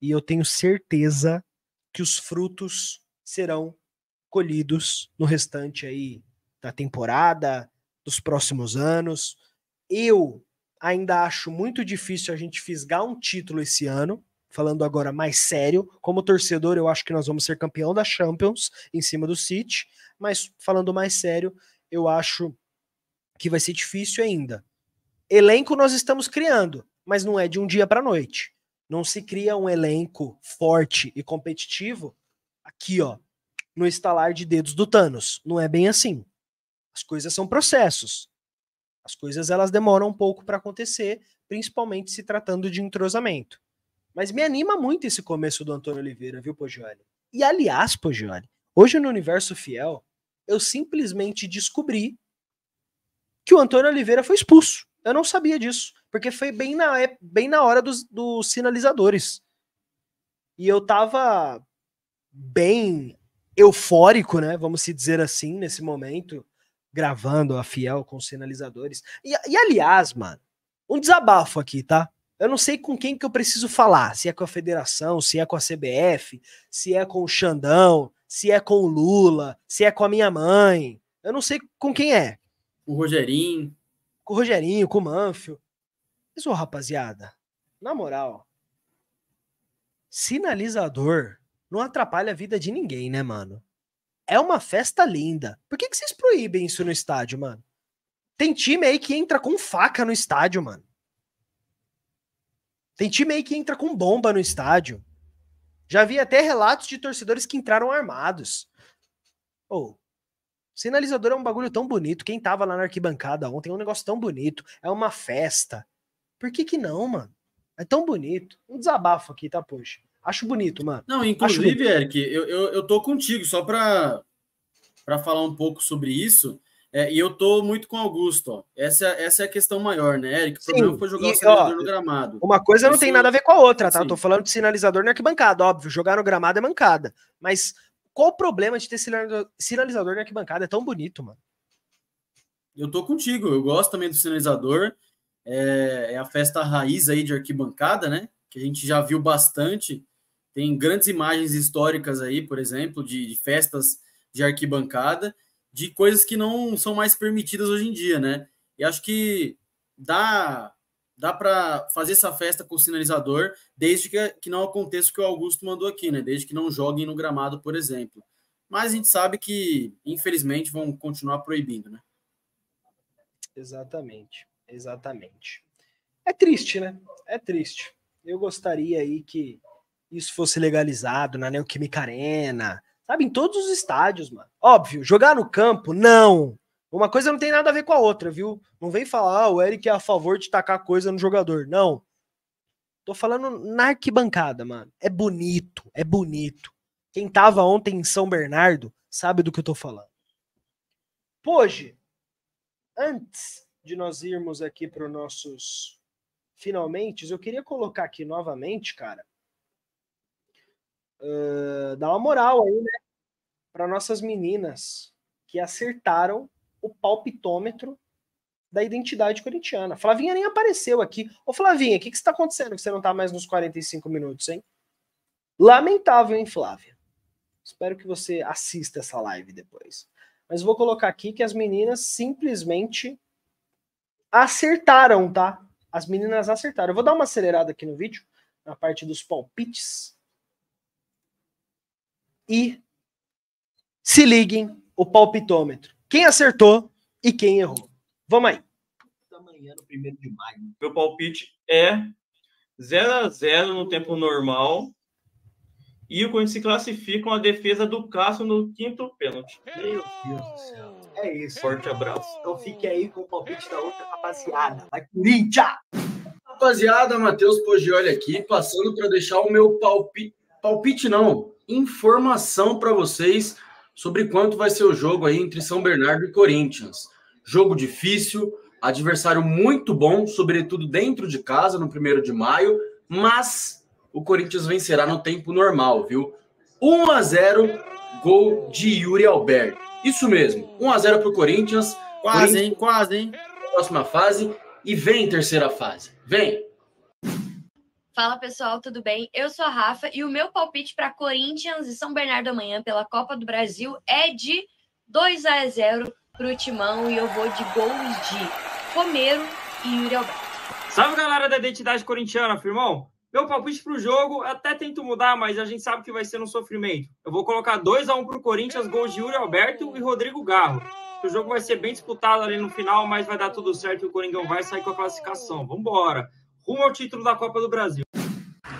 E eu tenho certeza que os frutos serão colhidos no restante aí da temporada, dos próximos anos. Eu ainda acho muito difícil a gente fisgar um título esse ano. Falando agora mais sério, como torcedor, eu acho que nós vamos ser campeão da Champions em cima do City, mas falando mais sério, eu acho que vai ser difícil ainda. Elenco nós estamos criando, mas não é de um dia para noite. Não se cria um elenco forte e competitivo aqui, ó, no estalar de dedos do Thanos. Não é bem assim. As coisas são processos. As coisas elas demoram um pouco para acontecer, principalmente se tratando de entrosamento. Mas me anima muito esse começo do Antônio Oliveira, viu, Pogioli? E aliás, Pogioli, hoje no Universo Fiel, eu simplesmente descobri que o Antônio Oliveira foi expulso. Eu não sabia disso, porque foi bem na, bem na hora dos, dos sinalizadores. E eu tava bem eufórico, né? Vamos se dizer assim, nesse momento, gravando a Fiel com os sinalizadores. E, e aliás, mano, um desabafo aqui, tá? Eu não sei com quem que eu preciso falar, se é com a federação, se é com a CBF, se é com o Xandão, se é com o Lula, se é com a minha mãe. Eu não sei com quem é com o Rogerinho. Com o Rogerinho, com o Manfio. Mas, ô, rapaziada, na moral, sinalizador não atrapalha a vida de ninguém, né, mano? É uma festa linda. Por que, que vocês proíbem isso no estádio, mano? Tem time aí que entra com faca no estádio, mano. Tem time aí que entra com bomba no estádio. Já vi até relatos de torcedores que entraram armados. Ou, oh, Sinalizador é um bagulho tão bonito. Quem tava lá na arquibancada ontem é um negócio tão bonito. É uma festa. Por que que não, mano? É tão bonito. Um desabafo aqui, tá, poxa? Acho bonito, mano. Não, inclusive, Eric, eu, eu, eu, tô contigo, só pra, pra falar um pouco sobre isso. É, e eu tô muito com o Augusto, ó. Essa, essa é a questão maior, né, Eric? O Sim, problema foi jogar e, o sinalizador ó, no gramado. Uma coisa isso... não tem nada a ver com a outra, tá? Sim. Eu tô falando de sinalizador na arquibancada, óbvio. Jogar no gramado é mancada. Mas qual o problema de ter sinalizador na arquibancada? É tão bonito, mano. Eu tô contigo, eu gosto também do sinalizador. É, é a festa raiz aí de arquibancada, né? Que a gente já viu bastante. Tem grandes imagens históricas aí, por exemplo, de, de festas de arquibancada, de coisas que não são mais permitidas hoje em dia, né? E acho que dá dá para fazer essa festa com o sinalizador, desde que, que não aconteça o que o Augusto mandou aqui, né? Desde que não joguem no gramado, por exemplo. Mas a gente sabe que, infelizmente, vão continuar proibindo, né? Exatamente, exatamente. É triste, né? É triste. Eu gostaria aí que isso fosse legalizado na Neoquímica Arena, sabe? Em todos os estádios, mano. Óbvio, jogar no campo, não. Uma coisa não tem nada a ver com a outra, viu? Não vem falar, ah, o Eric é a favor de tacar coisa no jogador. Não. Tô falando na arquibancada, mano. É bonito, é bonito. Quem tava ontem em São Bernardo sabe do que eu tô falando. Hoje, antes de nós irmos aqui para os nossos finalmente, eu queria colocar aqui novamente, cara, uh, dar uma moral aí, né? Para nossas meninas que acertaram o palpitômetro da identidade corintiana. Flavinha nem apareceu aqui. Ô Flavinha, o que, que está acontecendo que você não está mais nos 45 minutos, hein? Lamentável, hein, Flávia? Espero que você assista essa live depois. Mas vou colocar aqui que as meninas simplesmente acertaram, tá? As meninas acertaram. Eu vou dar uma acelerada aqui no vídeo, na parte dos palpites. E se liguem o palpitômetro quem acertou e quem errou. Vamos aí. Amanhã, no primeiro de maio. Meu palpite é 0 a 0 no tempo normal. E o Corinthians se classifica com a defesa do Cássio no quinto pênalti. Meu Deus do céu. É isso. Forte abraço. Então fique aí com o palpite da outra rapaziada. Vai, Corinthians! Rapaziada, Matheus Poggioli aqui, passando para deixar o meu palpite. Palpite não, informação para vocês sobre quanto vai ser o jogo aí entre São Bernardo e Corinthians. Jogo difícil, adversário muito bom, sobretudo dentro de casa, no primeiro de maio, mas o Corinthians vencerá no tempo normal, viu? 1 a 0 gol de Yuri Alberto. Isso mesmo, 1 a 0 para o Corinthians. Quase, Corinthians, hein? Quase, hein? Próxima fase e vem terceira fase. Vem! Fala pessoal, tudo bem? Eu sou a Rafa e o meu palpite para Corinthians e São Bernardo amanhã pela Copa do Brasil é de 2 a 0 para o Timão e eu vou de gols de Romero e Yuri Alberto. Salve galera da identidade corintiana, firmão! Meu palpite para o jogo, até tento mudar, mas a gente sabe que vai ser um sofrimento. Eu vou colocar 2 a 1 para o Corinthians, gols de Yuri Alberto e Rodrigo Garro. O jogo vai ser bem disputado ali no final, mas vai dar tudo certo e o Coringão vai sair com a classificação. Vambora! rumo ao título da Copa do Brasil.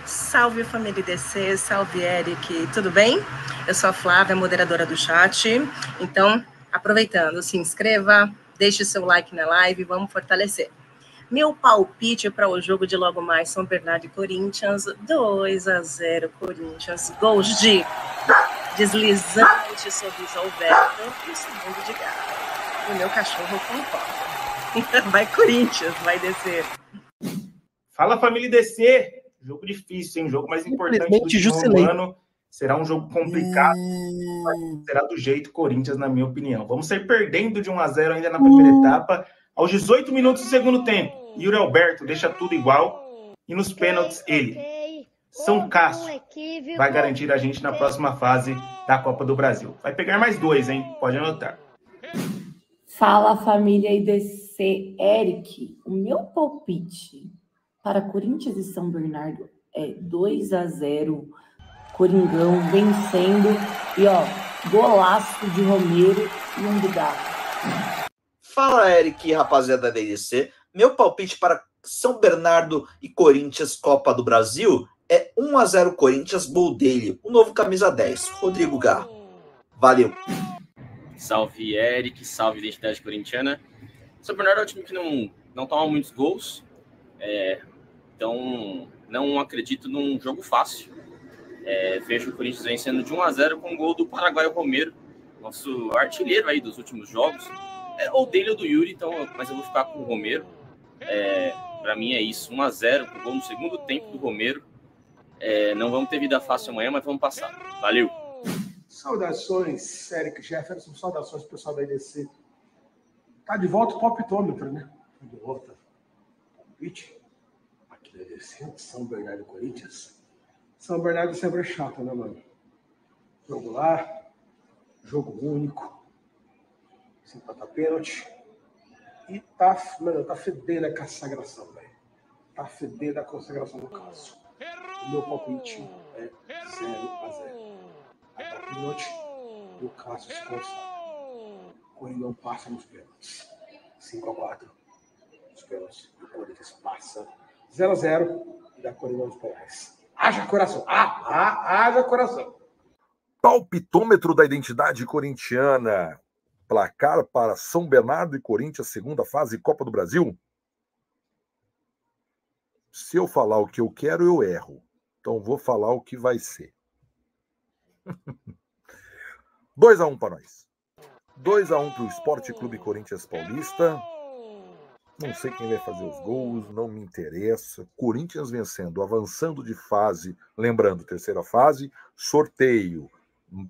Salve família DC, salve Eric, tudo bem? Eu sou a Flávia, moderadora do chat. Então, aproveitando, se inscreva, deixe seu like na live, vamos fortalecer. Meu palpite para o jogo de logo mais São Bernardo e Corinthians, 2 a 0 Corinthians, gols de deslizante sorriso Alberto e o segundo de Gato. O meu cachorro concorda. Vai Corinthians, vai descer. Fala, família DC! Jogo difícil, hein? Jogo mais importante do ano. Será um jogo complicado, hum... será do jeito Corinthians, na minha opinião. Vamos sair perdendo de 1 a 0 ainda na primeira hum... etapa. Aos 18 minutos do segundo tempo, Yuri Alberto deixa tudo igual. E nos pênaltis, ele, São Cássio, vai garantir a gente na próxima fase da Copa do Brasil. Vai pegar mais dois, hein? Pode anotar. Fala, família IDC. Eric, o meu palpite para Corinthians e São Bernardo. É 2 a 0 Coringão vencendo. E ó, golaço de Romero e um do Gato. Fala, Eric, rapaziada da DC. Meu palpite para São Bernardo e Corinthians Copa do Brasil é 1 a 0 Corinthians, gol dele. O novo camisa 10, Rodrigo Garro. Valeu. Salve Eric, salve identidade corintiana. São Bernardo é um time que não, não toma muitos gols. É, então, não acredito num jogo fácil. É, vejo o Corinthians vencendo de 1 a 0 com o gol do Paraguai Romero, nosso artilheiro aí dos últimos jogos. É, ou dele ou do Yuri, então, mas eu vou ficar com o Romero. É, para mim é isso, 1 a 0 com o gol no segundo tempo do Romero. É, não vamos ter vida fácil amanhã, mas vamos passar. Valeu! Saudações, Eric Jefferson, saudações pessoal da IDC. Tá de volta o palpitômetro, né? De volta. Palpite. São Bernardo e Corinthians. São Bernardo sempre é chato, né, mano? Jogo lá, jogo único, se empatar pênalti. E tá, mano, tá fedendo a consagração, velho. Tá fedendo a consagração do caso. O meu palpite é 0 a 0 Até pênalti e o Cássio se consegue. Corinthians passa nos pênaltis. 5 a 4 Os pênaltis. O Corinthians passa 0 a 0 da Corinthians Palmeiras. Haja coração, ah, ah, haja coração. Palpitômetro da identidade corintiana. Placar para São Bernardo e Corinthians, segunda fase Copa do Brasil? Se eu falar o que eu quero, eu erro. Então vou falar o que vai ser. 2 x 1 um para nós. 2 x 1 um para o Esporte Clube Corinthians Paulista. Não sei quem vai fazer os gols, não me interessa. Corinthians vencendo, avançando de fase, lembrando, terceira fase, sorteio,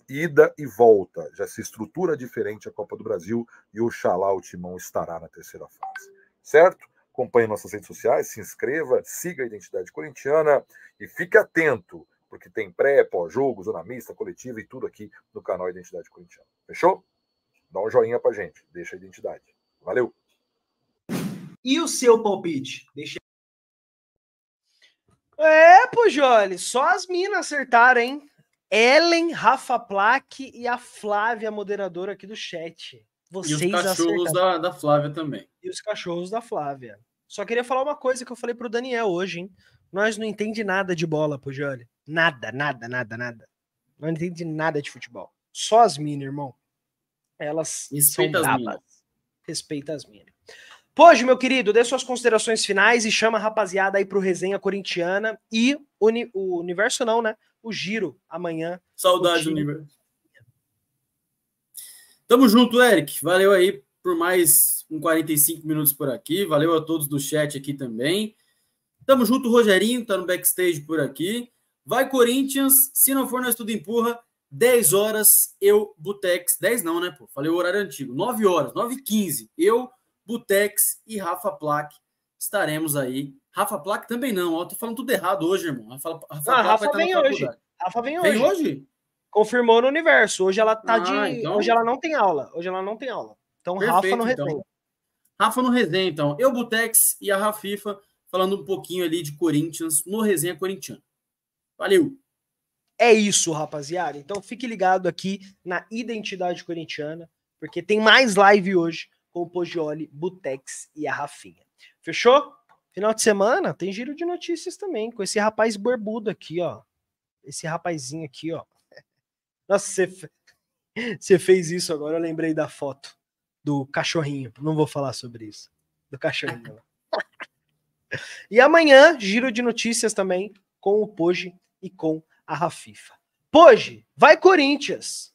ida e volta. Já se estrutura diferente a Copa do Brasil e oxalá o Timão estará na terceira fase. Certo? Acompanhe nossas redes sociais, se inscreva, siga a Identidade Corintiana e fique atento, porque tem pré, pós-jogo, zona mista, coletiva e tudo aqui no canal Identidade Corintiana. Fechou? Dá um joinha pra gente, deixa a identidade. Valeu! E o seu palpite? Deixa é, pô, só as minas acertaram, hein? Ellen, Rafa Plaque e a Flávia, moderadora aqui do chat. Vocês e os cachorros da, da, Flávia também. E os cachorros da Flávia. Só queria falar uma coisa que eu falei pro Daniel hoje, hein? Nós não entende nada de bola, Pujoli. Nada, nada, nada, nada. Não entende nada de futebol. Só as minas, irmão. Elas Respeita são minas. Respeita as minas. Pois, meu querido, dê suas considerações finais e chama a rapaziada aí pro Resenha Corintiana e uni, o Universo não, né? O Giro amanhã. Saudade do Universo. Tamo junto, Eric. Valeu aí por mais um 45 minutos por aqui. Valeu a todos do chat aqui também. Tamo junto, Rogerinho, tá no backstage por aqui. Vai Corinthians, se não for nós tudo empurra, 10 horas eu, Butex, 10 não, né, pô? Falei o horário antigo, 9 horas, 9 e 15, eu, Butex e Rafa Plaque. Estaremos aí. Rafa Plaque também não, ó, tô falando tudo errado hoje, irmão. Rafa, Rafa, ah, Rafa vem hoje. Rafa vem hoje. Vem hoje? Confirmou no universo. Hoje ela tá ah, de. Então... Hoje ela não tem aula. Hoje ela não tem aula. Então, Perfeito, Rafa no então. resenha. Então. Rafa no resenha, então. Eu, Butex e a Rafifa falando um pouquinho ali de Corinthians no resenha corintiano. Valeu! É isso, rapaziada. Então fique ligado aqui na Identidade Corintiana, porque tem mais live hoje o Poggioli, Butex e a Rafinha. Fechou? Final de semana tem giro de notícias também, com esse rapaz berbudo aqui, ó. Esse rapazinho aqui, ó. Nossa, você, você fez isso agora, eu lembrei da foto do cachorrinho. Não vou falar sobre isso. Do cachorrinho. e amanhã, giro de notícias também com o Poge e com a Rafifa. Poge, vai Corinthians!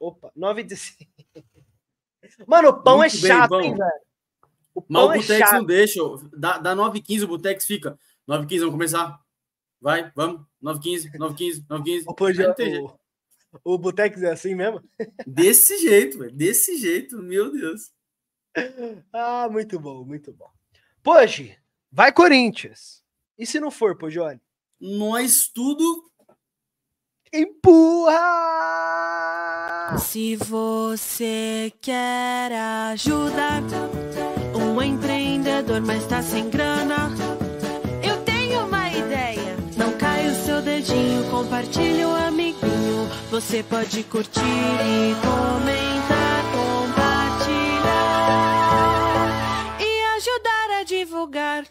Opa, 9 e 16. Mano, o pão é Muito é bem, chato, bom. hein, velho? O pão Mas o é Botex não deixa. Dá, dá 9h15, o Botex fica. 9h15, vamos começar. Vai, vamos. 9h15, 9h15, 9h15. O, Pojão, o, o Botex é assim mesmo? Desse jeito, velho. Desse jeito, meu Deus. Ah, muito bom, muito bom. Poxa, vai Corinthians. E se não for, Pojone? Nós tudo empurra! Se você quer ajuda, um empreendedor, mas está sem grana. Eu tenho uma ideia. Não cai o seu dedinho, compartilha o amiguinho. Você pode curtir e comentar, compartilhar e ajudar a divulgar.